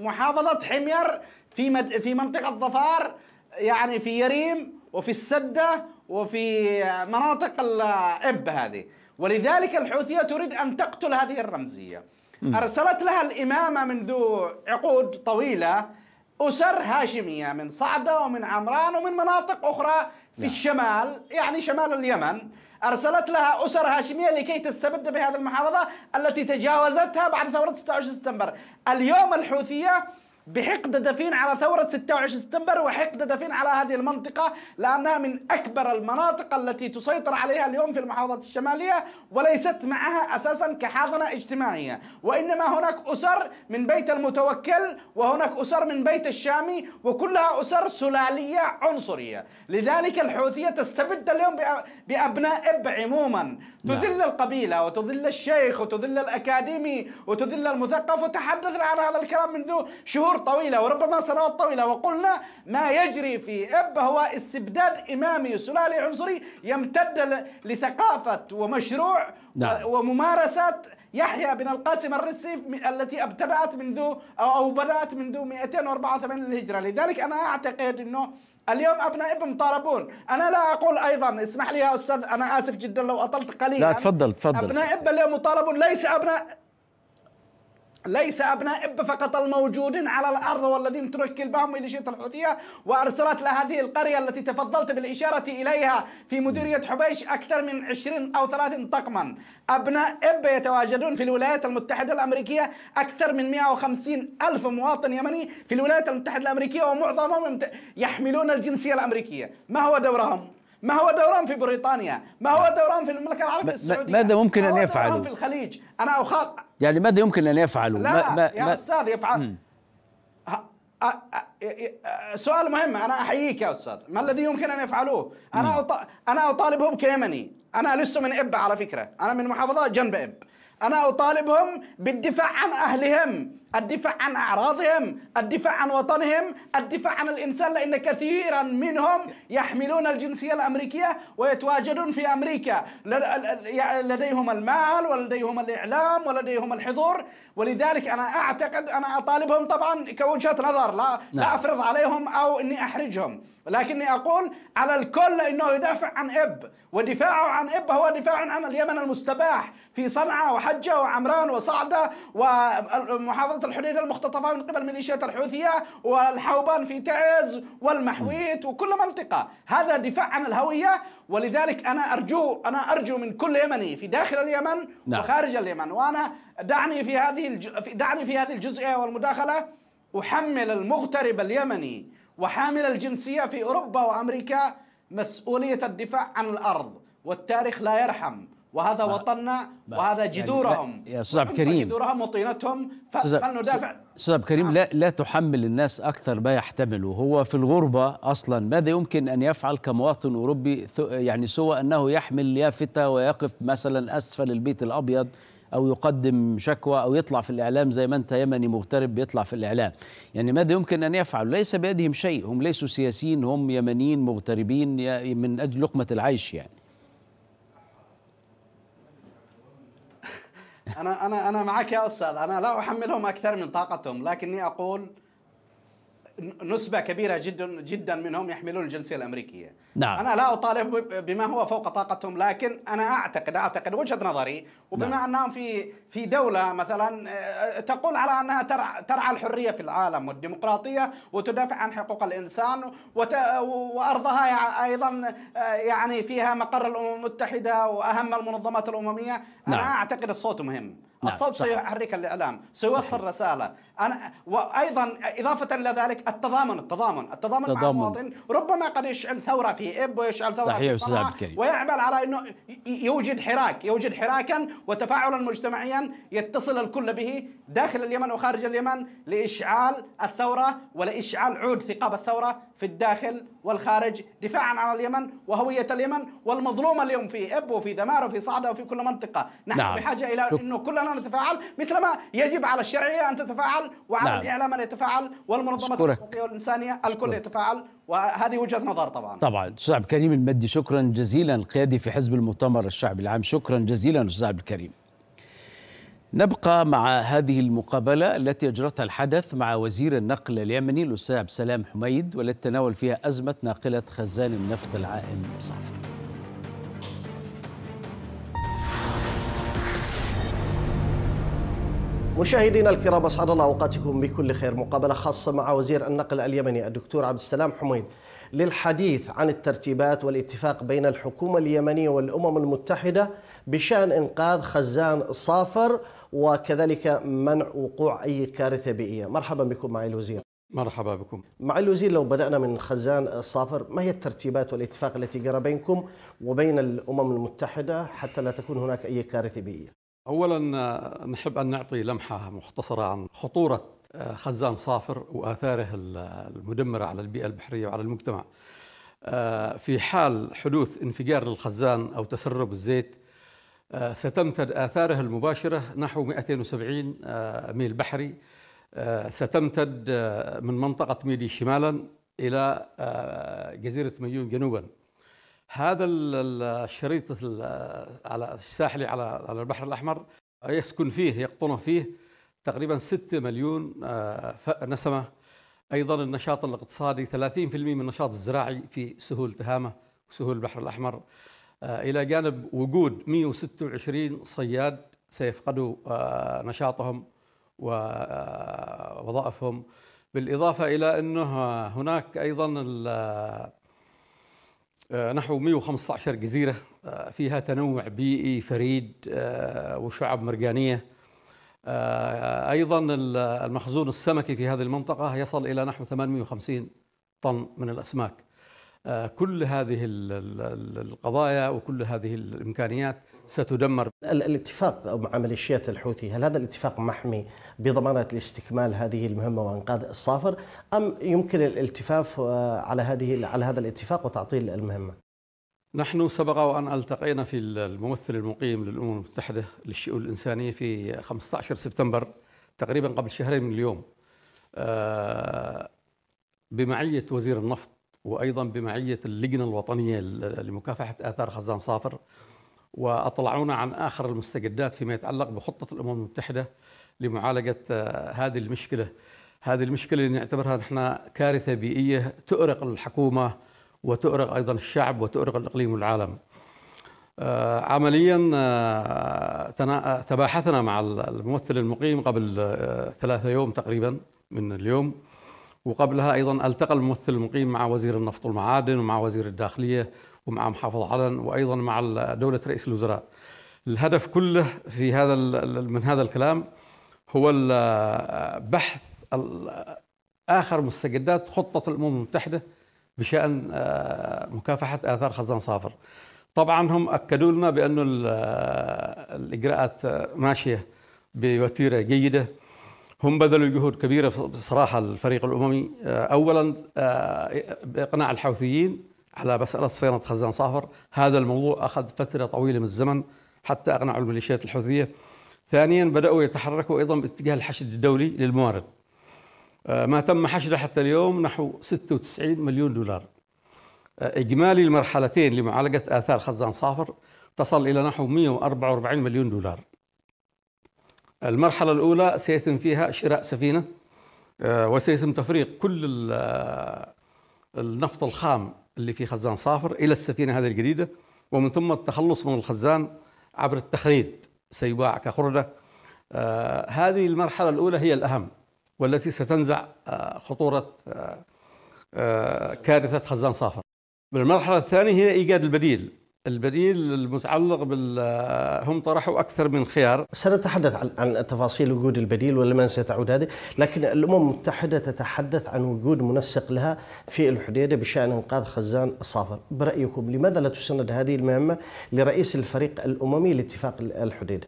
محافظة حمير في مد... في منطقه ظفار يعني في يريم وفي السده وفي مناطق الاب هذه ولذلك الحوثيه تريد ان تقتل هذه الرمزيه ارسلت لها الامامه منذ عقود طويله اسر هاشميه من صعده ومن عمران ومن مناطق اخرى في نعم. الشمال يعني شمال اليمن ارسلت لها اسر هاشميه لكي تستبد بهذه المحافظه التي تجاوزتها بعد ثوره 26 سبتمبر اليوم الحوثيه بحقد دفين على ثورة 26 سبتمبر وحقد دفين على هذه المنطقة لأنها من أكبر المناطق التي تسيطر عليها اليوم في المحافظات الشمالية وليست معها أساسا كحاضنة اجتماعية وإنما هناك أسر من بيت المتوكل وهناك أسر من بيت الشامي وكلها أسر سلالية عنصرية لذلك الحوثية تستبد اليوم بأبناء إب عموما نعم. تذل القبيلة وتذل الشيخ وتذل الأكاديمي وتذل المثقف وتحدثنا عن هذا الكلام منذ شهور طويلة وربما سنوات طويلة وقلنا ما يجري في إب هو استبداد إمامي سلالي عنصري يمتد لثقافة ومشروع نعم. وممارسات يحيى بن القاسم الرسي التي ابتدأت منذ أو, أو بدأت منذ 284 للهجرة لذلك أنا أعتقد أنه اليوم ابناء ابن مطالبون، انا لا اقول ايضا اسمح لي يا استاذ انا اسف جدا لو اطلت قليلا لا تفضل تفضل ابناء ابن اليوم مطالبون ليس ابناء ليس أبناء إب فقط الموجودين على الأرض والذين ترك كلبهم شيط الحوثية وأرسلت لهذه القرية التي تفضلت بالإشارة إليها في مديرية حبيش أكثر من 20 أو 30 طقما أبناء إب يتواجدون في الولايات المتحدة الأمريكية أكثر من 150 ألف مواطن يمني في الولايات المتحدة الأمريكية ومعظمهم يحملون الجنسية الأمريكية ما هو دورهم؟ ما هو دورهم في بريطانيا؟ ما هو نعم. دورهم في المملكة العربية السعودية؟ ماذا ممكن أن يفعلوا؟ ما هو في الخليج؟ أنا أخاطب يعني ماذا يمكن ان يفعلوا؟ لا ما ما يا ما استاذ يفعل سؤال مهم انا احييك يا استاذ، ما الذي يمكن ان يفعلوه؟ انا انا اطالبهم كيمني، انا لست من اب على فكره، انا من محافظه جنب اب. انا اطالبهم بالدفاع عن اهلهم الدفاع عن أعراضهم الدفاع عن وطنهم الدفاع عن الإنسان لأن كثيرا منهم يحملون الجنسية الأمريكية ويتواجدون في أمريكا لديهم المال ولديهم الإعلام ولديهم الحضور ولذلك انا اعتقد انا اطالبهم طبعا كوجهه نظر لا نعم. لا افرض عليهم او اني احرجهم ولكني اقول على الكل انه يدافع عن اب ودفاعه عن اب هو دفاع عن اليمن المستباح في صنعاء وحجه وعمران وصعده ومحافظه الحديده المختطفه من قبل ميليشيات الحوثيه والحوبان في تعز والمحويت وكل منطقه هذا دفاع عن الهويه ولذلك انا ارجو انا ارجو من كل يمني في داخل اليمن نعم. وخارج اليمن وانا دعني في هذه دعني في هذه الجزئيه والمداخله احمل المغترب اليمني وحامل الجنسيه في اوروبا وامريكا مسؤوليه الدفاع عن الارض والتاريخ لا يرحم وهذا ما وطننا ما وهذا يعني جذورهم يعني يا استاذ عبد الكريم جذورهم وطينتهم فلندافع استاذ عبد الكريم نعم. لا لا تحمل الناس اكثر ما يحتملوا هو في الغربه اصلا ماذا يمكن ان يفعل كمواطن اوروبي يعني سوى انه يحمل يافته ويقف مثلا اسفل البيت الابيض او يقدم شكوى او يطلع في الاعلام زي ما انت يمني مغترب بيطلع في الاعلام يعني ماذا يمكن ان يفعلوا ليس بيدهم شيء هم ليسوا سياسيين هم يمنيين مغتربين من اجل لقمه العيش يعني انا انا انا معك يا استاذ انا لا احملهم اكثر من طاقتهم لكني اقول نسبة كبيرة جدا جدا منهم يحملون الجنسية الأمريكية نعم. أنا لا أطالب بما هو فوق طاقتهم لكن أنا أعتقد أعتقد وجهة نظري وبما نعم. أنهم في في دولة مثلا آه، تقول على أنها ترعى, ترعى الحرية في العالم والديمقراطية وتدافع عن حقوق الإنسان وت... وأرضها أيضا آه، يعني فيها مقر الأمم المتحدة وأهم المنظمات الأممية أنا نعم. أعتقد الصوت مهم نعم، الصوت سيحرك الاعلام سيوصل صحيح. رساله انا وايضا اضافه الى ذلك التضامن التضامن التضامن مع المواطن ربما قد يشعل ثوره في اب ويشعل ثوره صحيح في عبد الكريم ويعمل على انه يوجد حراك يوجد حراكا وتفاعلا مجتمعيا يتصل الكل به داخل اليمن وخارج اليمن لاشعال الثوره ولاشعال عود ثقاب الثوره في الداخل والخارج دفاعا عن اليمن وهويه اليمن والمظلومه اليوم في اب وفي دمار وفي صعده وفي كل منطقه نحن نعم. بحاجه الى انه كلنا أن نتفاعل مثلما يجب على الشرعية أن تتفاعل وعلى نعم. الإعلام أن يتفاعل والمنظمات الحقوقية والإنسانية الكل يتفاعل وهذه وجهة نظر طبعا طبعا أستاذ عبد الكريم المدي شكرا جزيلا القيادي في حزب المؤتمر الشعبي العام شكرا جزيلا أستاذ عبد الكريم نبقى مع هذه المقابلة التي أجرتها الحدث مع وزير النقل اليمني الأستاذ سلام حميد والتي تناول فيها أزمة ناقلة خزان النفط العائم صافي مشاهدينا الكرام اسعد الله اوقاتكم بكل خير مقابله خاصه مع وزير النقل اليمني الدكتور عبد السلام حميد للحديث عن الترتيبات والاتفاق بين الحكومه اليمنيه والامم المتحده بشان انقاذ خزان صافر وكذلك منع وقوع اي كارثه بيئيه مرحبا بكم معالي الوزير مرحبا بكم معالي الوزير لو بدأنا من خزان الصافر ما هي الترتيبات والاتفاق التي جرى بينكم وبين الأمم المتحدة حتى لا تكون هناك أي كارثة بيئية اولا نحب ان نعطي لمحه مختصره عن خطوره آه، خزان صافر واثاره المدمره على البيئه البحريه وعلى المجتمع. آه، في حال حدوث انفجار للخزان او تسرب الزيت آه، ستمتد اثاره المباشره نحو 270 ميل بحري ستمتد من منطقه ميدي شمالا الى جزيره ميون جنوبا. هذا الشريط آه، على الساحلي على على البحر الاحمر آه، يسكن فيه يقطن فيه تقريبا 6 مليون آه، نسمه ايضا النشاط الاقتصادي 30% من النشاط الزراعي في سهول تهامه وسهول البحر الاحمر الى جانب وجود 126 صياد سيفقدوا نشاطهم ووظائفهم بالاضافه الى انه هناك ايضا آه، نحو 115 جزيرة آه، فيها تنوع بيئي فريد آه، وشعب مرجانية أيضا المخزون السمكي في هذه المنطقة يصل إلى نحو 850 طن من الأسماك كل هذه القضايا وكل هذه الإمكانيات ستدمر الاتفاق مع ميليشيات الحوثي هل هذا الاتفاق محمي بضمانة لاستكمال هذه المهمة وإنقاذ الصافر أم يمكن الالتفاف آه، على هذه على هذا الاتفاق وتعطيل المهمة؟ نحن سبق وأن التقينا في الممثل المقيم للأمم المتحدة للشؤون الإنسانية في 15 سبتمبر تقريبا قبل شهرين من اليوم آه، بمعية وزير النفط وأيضا بمعية اللجنة الوطنية لمكافحة آثار خزان صافر وأطلعونا عن آخر المستجدات فيما يتعلق بخطة الأمم المتحدة لمعالجة آه، هذه المشكلة هذه المشكلة اللي نعتبرها نحن كارثة بيئية تؤرق الحكومة وتؤرق أيضا الشعب وتؤرق الإقليم والعالم آه، عمليا آه، تباحثنا مع الممثل المقيم قبل ثلاثة يوم تقريبا من اليوم وقبلها أيضا ألتقى الممثل المقيم مع وزير النفط والمعادن ومع وزير الداخلية ومع محافظ عدن وأيضا مع دولة رئيس الوزراء الهدف كله في هذا من هذا الكلام هو بحث آخر مستجدات خطة الأمم المتحدة بشأن آه، مكافحة آثار خزان صافر طبعا هم أكدوا لنا بأن الإجراءات ماشية بوتيرة جيدة هم بذلوا جهود كبيرة بصراحة الفريق الأممي آه، أولا بإقناع آه، الحوثيين على مسألة صيانة خزان صافر هذا الموضوع أخذ فترة طويلة من الزمن حتى أقنعوا الميليشيات الحوثية ثانيا بدأوا يتحركوا أيضا باتجاه الحشد الدولي للموارد آه، ما تم حشده حتى اليوم نحو 96 مليون دولار آه، إجمالي المرحلتين لمعالجة آثار خزان صافر تصل إلى نحو 144 مليون دولار المرحلة الأولى سيتم فيها شراء سفينة آه، وسيتم تفريغ كل النفط الخام اللي فيه خزان صافر إلى السفينة هذه الجديدة ومن ثم التخلص من الخزان عبر التخريد سيباع كخردة آه هذه المرحلة الأولى هي الأهم والتي ستنزع آه خطورة آه, آه، كارثة خزان صافر المرحلة الثانية هي إيجاد البديل البديل المتعلق بال هم طرحوا اكثر من خيار سنتحدث عن عن تفاصيل وجود البديل ولمن ستعود هذه، لكن الامم المتحده تتحدث عن وجود منسق لها في الحديده بشان انقاذ خزان الصافر برايكم لماذا لا تسند هذه المهمه لرئيس الفريق الاممي لاتفاق الحديده؟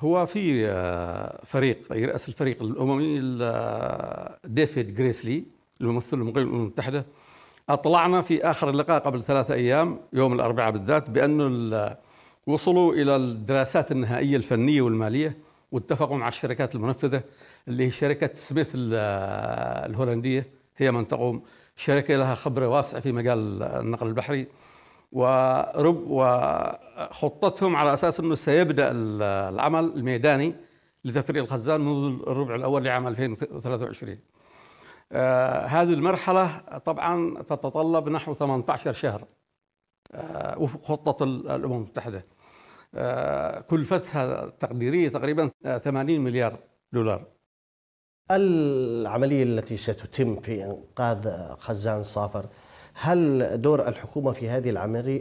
هو في آه، فريق يراس الفريق الاممي آه، ديفيد جريسلي الممثل المقيم الامم المتحده أطلعنا في آخر اللقاء قبل ثلاثة أيام يوم الأربعاء بالذات بأنه وصلوا إلى الدراسات النهائية الفنية والمالية واتفقوا مع الشركات المنفذة اللي هي شركة سميث الهولندية هي من تقوم شركة لها خبرة واسعة في مجال النقل البحري ورب وخطتهم على أساس أنه سيبدأ العمل الميداني لتفريغ الخزان منذ الربع الأول لعام 2023 آه، هذه المرحلة طبعا تتطلب نحو 18 شهر آه، وفق خطة الأمم المتحدة آه، كلفتها تقديرية تقريبا 80 مليار دولار العملية التي ستتم في إنقاذ خزان صافر هل دور الحكومة في هذه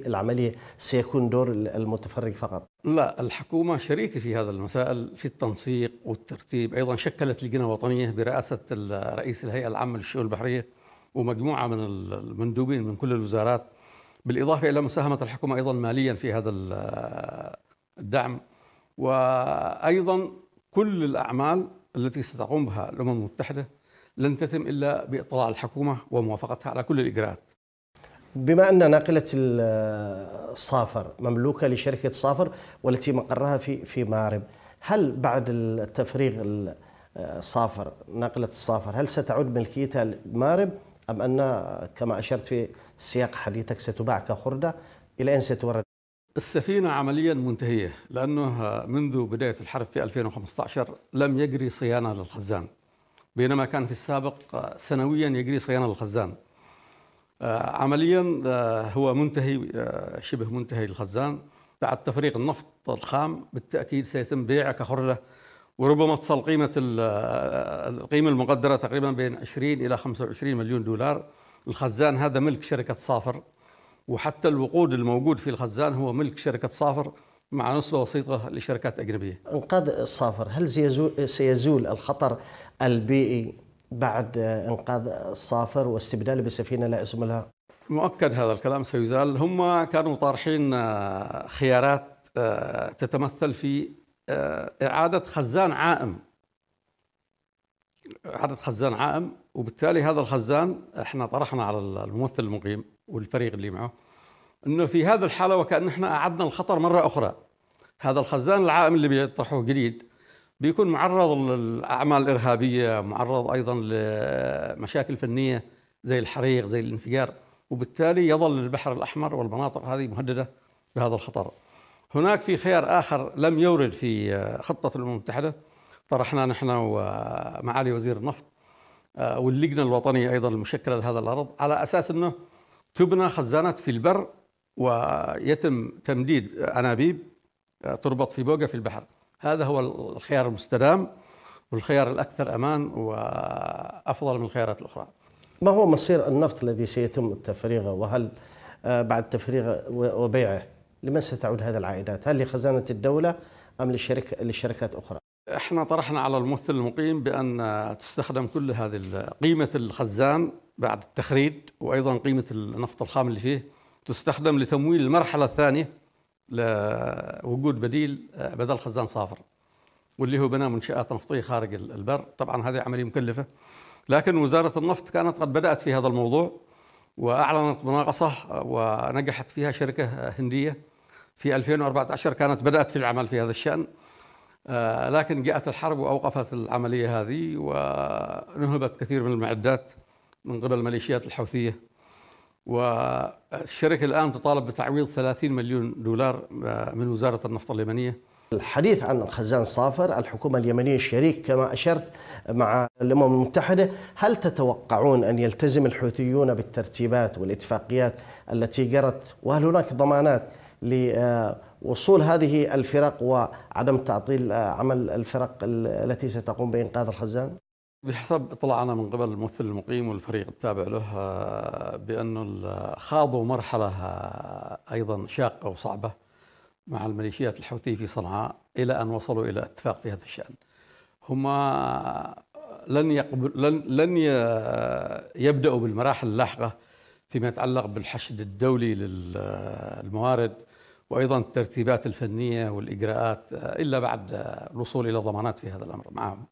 العملية سيكون دور المتفرج فقط؟ لا الحكومة شريكة في هذا المسائل في التنسيق والترتيب أيضا شكلت لجنة وطنية برئاسة رئيس الهيئة العامة للشؤون البحرية ومجموعة من المندوبين من كل الوزارات بالإضافة إلى مساهمة الحكومة أيضا ماليا في هذا الدعم وأيضا كل الأعمال التي ستقوم بها الأمم المتحدة لن تتم إلا بإطلاع الحكومة وموافقتها على كل الإجراءات بما أن ناقلة الصافر مملوكة لشركة صافر والتي مقرها في في مارب هل بعد التفريغ الصافر ناقلة الصافر هل ستعود ملكيتها لمارب أم أن كما أشرت في سياق حديثك ستباع كخردة إلى أين ستورد؟ السفينة عمليا منتهية لأنه منذ بداية الحرب في 2015 لم يجري صيانة للخزان بينما كان في السابق سنويا يجري صيانة للخزان آه، عمليا آه، هو منتهي آه، شبه منتهي الخزان بعد تفريغ النفط الخام بالتاكيد سيتم بيعه كحره وربما تصل قيمه القيمه المقدره تقريبا بين 20 الى 25 مليون دولار الخزان هذا ملك شركه صافر وحتى الوقود الموجود في الخزان هو ملك شركه صافر مع نسبة بسيطة لشركات أجنبية إنقاذ الصافر هل سيزول الخطر البيئي بعد انقاذ الصافر واستبداله بسفينه لا اسم لها؟ مؤكد هذا الكلام سيزال هم كانوا طارحين آه، خيارات آه، تتمثل في آه، اعاده خزان عائم اعاده خزان عائم وبالتالي هذا الخزان احنا طرحنا على الممثل المقيم والفريق اللي معه انه في هذه الحاله وكان احنا اعدنا الخطر مره اخرى هذا الخزان العائم اللي بيطرحوه جديد بيكون معرض للاعمال الارهابيه معرض ايضا لمشاكل فنيه زي الحريق زي الانفجار وبالتالي يظل البحر الاحمر والمناطق هذه مهدده بهذا الخطر هناك في خيار اخر لم يورد في خطه الامم المتحده طرحناه نحن ومعالي وزير النفط واللجنه الوطنيه ايضا المشكله لهذا الارض على اساس انه تبنى خزانات في البر ويتم تمديد انابيب تربط في بوقه في البحر هذا هو الخيار المستدام والخيار الأكثر أمان وأفضل من الخيارات الأخرى ما هو مصير النفط الذي سيتم تفريغه وهل آه، بعد تفريغه وبيعه لمن ستعود هذه العائدات هل لخزانة الدولة أم للشركة لشركات أخرى احنا طرحنا على الممثل المقيم بأن تستخدم كل هذه قيمة الخزان بعد التخريج وأيضا قيمة النفط الخام اللي فيه تستخدم لتمويل المرحلة الثانية لوجود بديل آه، بدل خزان صافر واللي هو بناء منشآت نفطية خارج البر طبعا هذه عملية مكلفة لكن وزارة النفط كانت قد بدأت في هذا الموضوع وأعلنت مناقصة آه، ونجحت فيها شركة آه، هندية في 2014 كانت بدأت في العمل في هذا الشأن لكن جاءت الحرب وأوقفت العملية هذه ونهبت كثير من المعدات من قبل الميليشيات الحوثية والشركة الآن تطالب بتعويض 30 مليون دولار آه، من وزارة النفط اليمنية الحديث عن الخزان صافر الحكومة اليمنية شريك كما أشرت مع الأمم المتحدة هل تتوقعون أن يلتزم الحوثيون بالترتيبات والاتفاقيات التي جرت وهل هناك ضمانات لوصول هذه الفرق وعدم تعطيل آه، عمل الفرق التي ستقوم بإنقاذ الخزان؟ بحسب اطلاعنا من قبل الممثل المقيم والفريق التابع له آه، بانه خاضوا مرحله آه، ايضا شاقه وصعبه مع الميليشيات الحوثيه في صنعاء الى ان وصلوا الى اتفاق في هذا الشان. هما آه، لن يقبل لن لن يبداوا بالمراحل اللاحقه فيما يتعلق بالحشد الدولي للموارد وايضا الترتيبات الفنيه والاجراءات الا بعد الوصول الى ضمانات في هذا الامر معهم.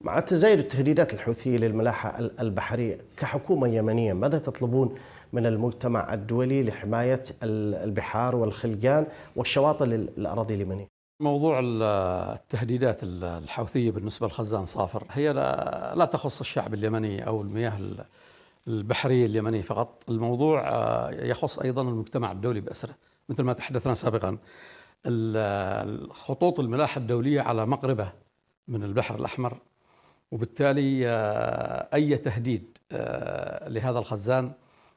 مع تزايد التهديدات الحوثية للملاحة البحرية كحكومة يمنية ماذا تطلبون من المجتمع الدولي لحماية البحار والخلقان والشواطئ للأراضي اليمنية موضوع التهديدات الحوثية بالنسبة لخزان صافر هي لا, لا تخص الشعب اليمني أو المياه البحرية اليمنية فقط الموضوع آه، يخص أيضا المجتمع الدولي بأسره مثل ما تحدثنا سابقا خطوط الملاحة الدولية على مقربة من البحر الأحمر وبالتالي آه، أي تهديد آه، لهذا الخزان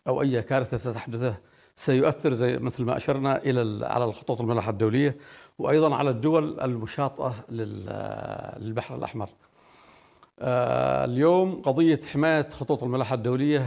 أو أي كارثة ستحدثه سيؤثر زي مثل ما أشرنا إلى على الخطوط الملاحة الدولية وأيضا على الدول المشاطئة آه، للبحر الأحمر اليوم قضية حماية خطوط الملاحة الدولية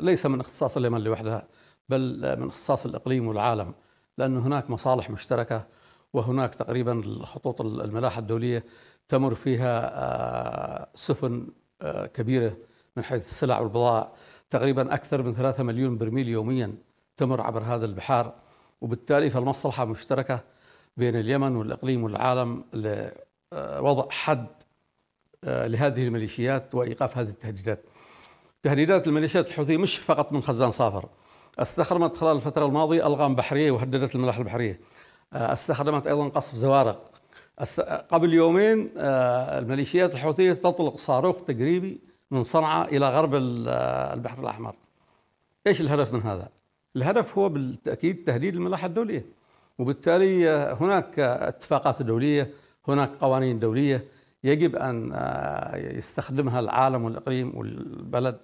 ليس من اختصاص اليمن لوحدها بل من اختصاص الإقليم والعالم لأن هناك مصالح مشتركة وهناك تقريبا خطوط الملاحة الدولية تمر فيها آه، سفن آه، كبيرة من حيث السلع والبضائع تقريبا أكثر من ثلاثة مليون برميل يوميا تمر عبر هذا البحار وبالتالي فالمصلحة مشتركة بين اليمن والإقليم والعالم لوضع آه، حد لهذه الميليشيات وإيقاف هذه التهديدات تهديدات الميليشيات الحوثية مش فقط من خزان صافر استخدمت خلال الفترة الماضية ألغام بحرية وهددت الملاحة البحرية استخدمت أيضا قصف زوارق قبل يومين آه، الميليشيات الحوثية تطلق صاروخ تجريبي من صنعاء إلى غرب البحر الأحمر إيش الهدف من هذا؟ الهدف هو بالتأكيد تهديد الملاحة الدولية وبالتالي آه، هناك اتفاقات دولية هناك قوانين دولية يجب أن آه، يستخدمها العالم والإقليم والبلد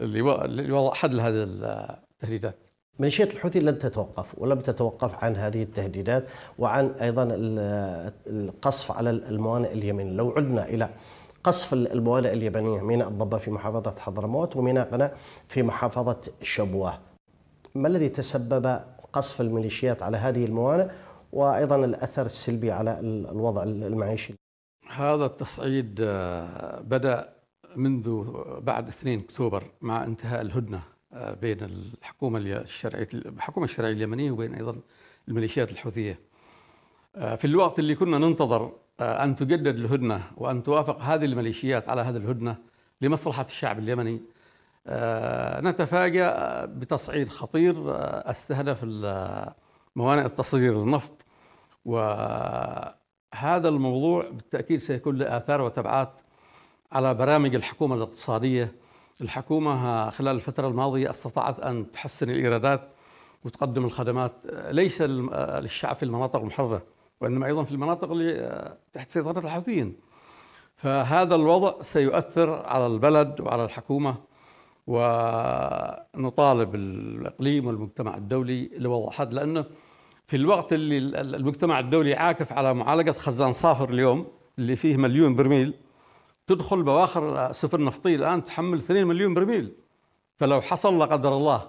لوضع حد لهذه التهديدات ميليشيات الحوثي لن تتوقف ولم تتوقف عن هذه التهديدات وعن ايضا القصف على الموانئ اليمنيه، لو عدنا الى قصف الموانئ اليمنيه ميناء الضبه في محافظه حضرموت وميناء قنا في محافظه شبوه. ما الذي تسبب قصف الميليشيات على هذه الموانئ وايضا الاثر السلبي على الوضع المعيشي؟ هذا التصعيد آه، بدا منذ بعد 2 اكتوبر مع انتهاء الهدنه آه، بين الحكومه الشرعيه الحكومه الشرعيه اليمنيه وبين ايضا الميليشيات الحوثيه. آه، في الوقت اللي كنا ننتظر آه، ان تجدد الهدنه وان توافق هذه الميليشيات على هذه الهدنه لمصلحه الشعب اليمني نتفاجأ بتصعيد خطير استهدف موانئ التصدير للنفط وهذا الموضوع بالتأكيد سيكون له آثار وتبعات على برامج الحكومة الاقتصادية الحكومة خلال الفترة الماضية استطاعت أن تحسن الإيرادات وتقدم الخدمات آه، ليس آه، للشعب في المناطق المحررة وإنما أيضا في المناطق اللي آه، تحت سيطرة الحوثيين فهذا الوضع سيؤثر على البلد وعلى الحكومة ونطالب الإقليم والمجتمع الدولي لوضع حد لأنه في الوقت اللي المجتمع الدولي عاكف على معالجة خزان صافر اليوم اللي فيه مليون برميل تدخل بواخر سفن نفطي الآن تحمل 2 مليون برميل فلو حصل لا قدر الله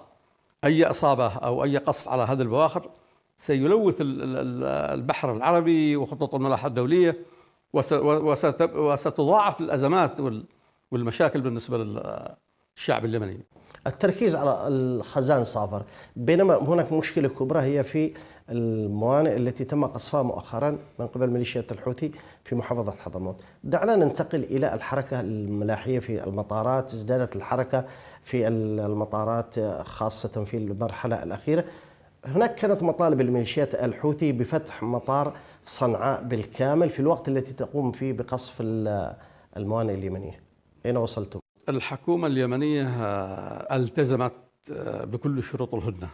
أي إصابة أو أي قصف على هذه البواخر سيلوث البحر العربي وخطوط الملاحة الدولية وستضاعف الأزمات والمشاكل بالنسبة للشعب اليمني التركيز على الخزان الصافر بينما هناك مشكلة كبرى هي في الموانئ التي تم قصفها مؤخرا من قبل ميليشيات الحوثي في محافظة حضرموت دعنا ننتقل إلى الحركة الملاحية في المطارات ازدادت الحركة في المطارات خاصة في المرحلة الأخيرة هناك كانت مطالب الميليشيات الحوثي بفتح مطار صنعاء بالكامل في الوقت التي تقوم فيه بقصف الموانئ اليمنية أين وصلتم؟ الحكومة اليمنية آه، التزمت آه، بكل شروط الهدنة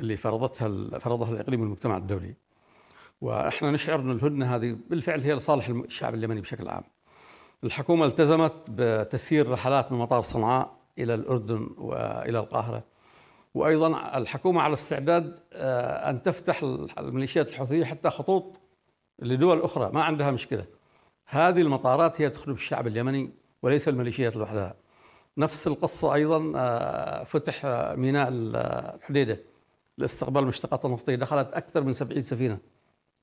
اللي فرضتها فرضها الاقليم والمجتمع الدولي. واحنا نشعر ان الهدنه هذه بالفعل هي لصالح الشعب اليمني بشكل عام. الحكومه التزمت بتسيير رحلات من مطار صنعاء الى الاردن والى القاهره. وايضا الحكومه على استعداد آه، ان تفتح الميليشيات الحوثيه حتى خطوط لدول اخرى ما عندها مشكله. هذه المطارات هي تخدم الشعب اليمني وليس الميليشيات لوحدها. نفس القصه ايضا آه، فتح ميناء الحديده لاستقبال المشتقات النفطية دخلت أكثر من 70 سفينة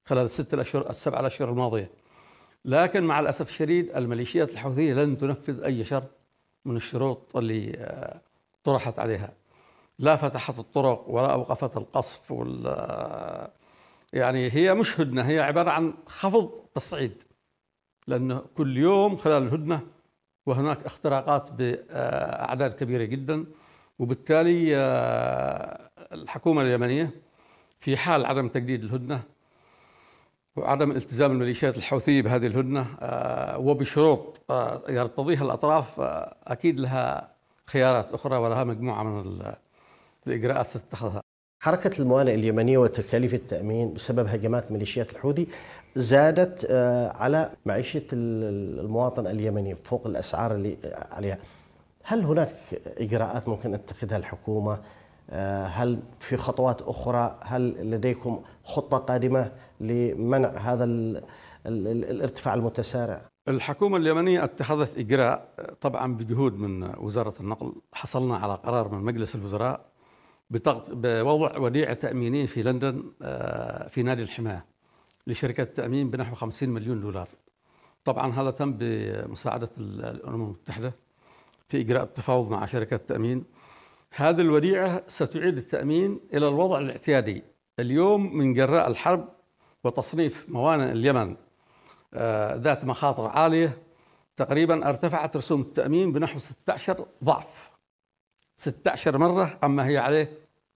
خلال الست الأشهر السبعة الأشهر الماضية لكن مع الأسف الشديد الميليشيات الحوثية لن تنفذ أي شرط من الشروط اللي آه، طرحت عليها لا فتحت الطرق ولا أوقفت القصف وال آه، يعني هي مش هدنة هي عبارة عن خفض تصعيد لأنه كل يوم خلال الهدنة وهناك اختراقات بأعداد كبيرة جدا وبالتالي آه، الحكومة اليمنية في حال عدم تجديد الهدنة وعدم التزام الميليشيات الحوثية بهذه الهدنة آه، وبشروط آه، يرتضيها الأطراف آه، أكيد لها خيارات أخرى ولها مجموعة من الإجراءات ستتخذها حركة الموانئ اليمنية وتكاليف التأمين بسبب هجمات ميليشيات الحوثي زادت على معيشة المواطن اليمني فوق الأسعار اللي عليها هل هناك إجراءات ممكن أن تتخذها الحكومة آه، هل في خطوات أخرى هل لديكم خطة قادمة لمنع هذا الارتفاع المتسارع الحكومة اليمنية اتخذت إجراء طبعا بجهود من وزارة النقل حصلنا على قرار من مجلس الوزراء بوضع وديعة تأمينية في لندن آه، في نادي الحماية لشركة التأمين بنحو 50 مليون دولار طبعا هذا تم بمساعدة الأمم المتحدة في إجراء التفاوض مع شركة التأمين هذه الوديعة ستعيد التأمين إلى الوضع الاعتيادي اليوم من جراء الحرب وتصنيف موانئ اليمن آه، ذات مخاطر عالية تقريبا ارتفعت رسوم التأمين بنحو 16 ضعف 16 مرة عما هي عليه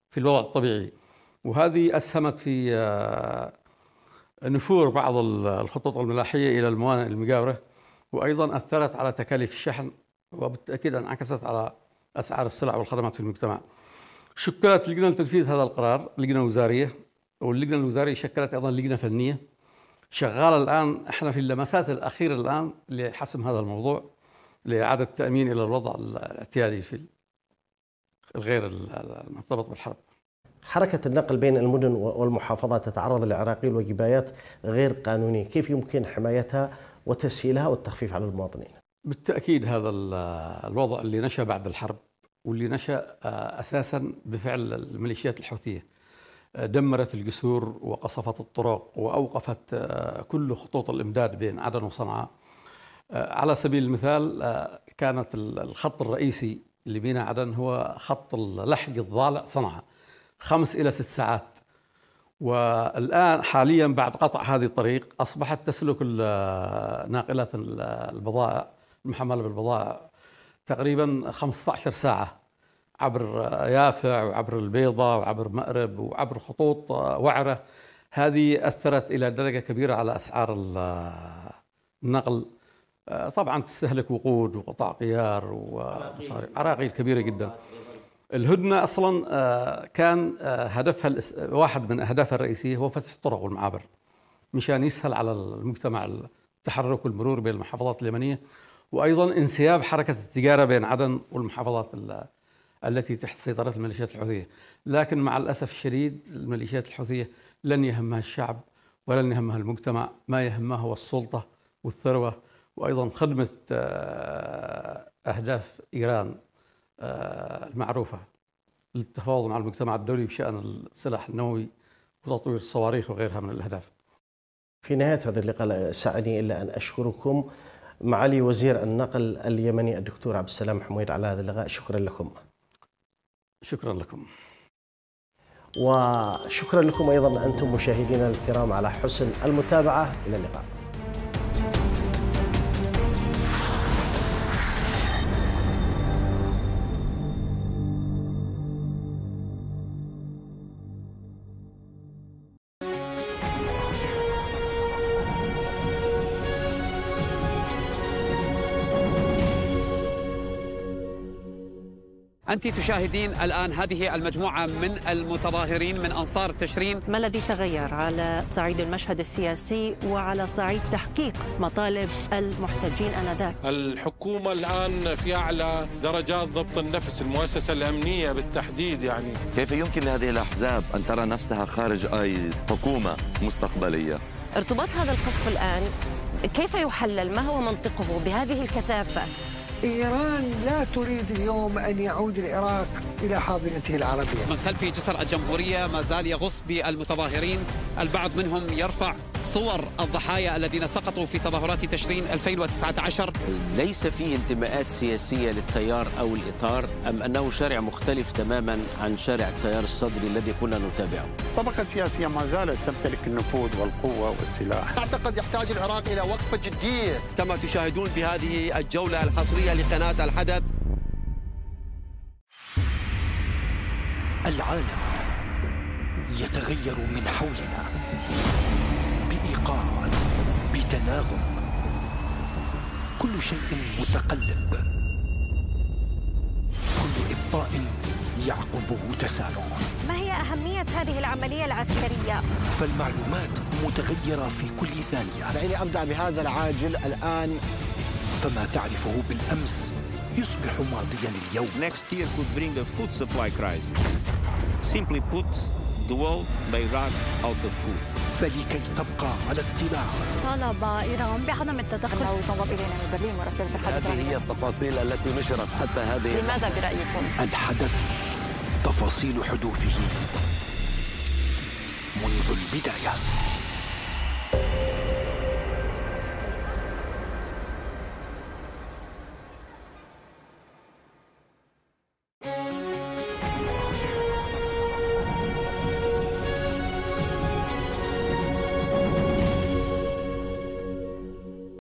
في الوضع الطبيعي وهذه أسهمت في آه، نفور بعض الخطوط الملاحية إلى الموانئ المجاورة وأيضا أثرت على تكاليف الشحن وبالتأكيد انعكست على أسعار السلع والخدمات في المجتمع شكلت لجنه لتنفيذ هذا القرار لجنة وزارية واللجنة الوزارية شكلت أيضا لجنة فنية شغالة الآن إحنا في اللمسات الأخيرة الآن لحسم هذا الموضوع لإعادة التأمين إلى الوضع الاعتيادي في الغير المرتبط بالحرب حركة النقل بين المدن والمحافظات تتعرض لعراقيل وجبايات غير قانونية كيف يمكن حمايتها وتسهيلها والتخفيف على المواطنين بالتأكيد هذا الوضع اللي نشأ بعد الحرب واللي نشأ آه، أساسا بفعل الميليشيات الحوثية آه، دمرت الجسور وقصفت الطرق وأوقفت آه، كل خطوط الإمداد بين عدن وصنعاء على سبيل المثال كانت الخط الرئيسي لميناء عدن هو خط اللحج الضالع صنعاء خمس إلى ست ساعات والآن حاليا بعد قطع هذه الطريق أصبحت تسلك ناقلات البضائع المحمله بالبضائع تقريبا 15 ساعه عبر يافع وعبر البيضة وعبر مأرب وعبر خطوط وعرة هذه أثرت إلى درجة كبيرة على أسعار النقل طبعا تستهلك وقود وقطع قيار ومصاريف عراقيل كبيرة جدا الهدنة أصلا آه، كان آه، هدفها واحد من أهدافها الرئيسية هو فتح الطرق والمعابر مشان يسهل على المجتمع التحرك والمرور بين المحافظات اليمنية وايضا انسياب حركه التجاره بين عدن والمحافظات التي تحت سيطره الميليشيات الحوثيه، لكن مع الاسف الشديد الميليشيات الحوثيه لن يهمها الشعب ولن يهمها المجتمع، ما يهمها هو السلطه والثروه وايضا خدمه آه، اهداف ايران آه، المعروفه للتفاوض مع المجتمع الدولي بشان السلاح النووي وتطوير الصواريخ وغيرها من الاهداف. في نهايه هذا اللقاء لا سعني الا ان اشكركم معالي وزير النقل اليمني الدكتور عبد السلام حميد على هذا اللقاء شكرا لكم شكرا لكم وشكرا لكم أيضا أنتم مشاهدينا الكرام على حسن المتابعة إلى اللقاء أنت تشاهدين الآن هذه المجموعة من المتظاهرين من أنصار تشرين ما الذي تغير على صعيد المشهد السياسي وعلى صعيد تحقيق مطالب المحتجين آنذاك الحكومة الآن في أعلى درجات ضبط النفس المؤسسة الأمنية بالتحديد يعني كيف يمكن لهذه الأحزاب أن ترى نفسها خارج أي حكومة مستقبلية ارتباط هذا القصف الآن كيف يحلل ما هو منطقه بهذه الكثافة إيران لا تريد اليوم أن يعود العراق إلى حاضنته العربية من خلف جسر الجمهورية ما زال يغص بالمتظاهرين البعض منهم يرفع صور الضحايا الذين سقطوا في تظاهرات تشرين 2019 ليس فيه انتماءات سياسية للتيار أو الإطار أم أنه شارع مختلف تماما عن شارع التيار الصدري الذي كنا نتابعه طبقة سياسية ما زالت تمتلك النفوذ والقوة والسلاح أعتقد يحتاج العراق إلى وقفة جدية كما تشاهدون في هذه الجولة الحصرية لقناة الحدث العالم يتغير من حولنا يقع بتناغم كل شيء متقلب كل إبطاء يعقبه تسارع ما هي أهمية هذه العملية العسكرية؟ فالمعلومات متغيرة في كل ثانية دعيني أبدأ بهذا العاجل الآن فما تعرفه بالأمس يصبح ماضيا اليوم Next year could bring a food supply crisis. Simply put, the world may run out of food. فلكي تبقى على اطلاع طالب ايران بعدم التدخل لو طوابيرنا من برلين ورسائل الحدث هذه هي التفاصيل التي نشرت حتى هذه لماذا برايكم؟ الحدث تفاصيل حدوثه منذ البدايه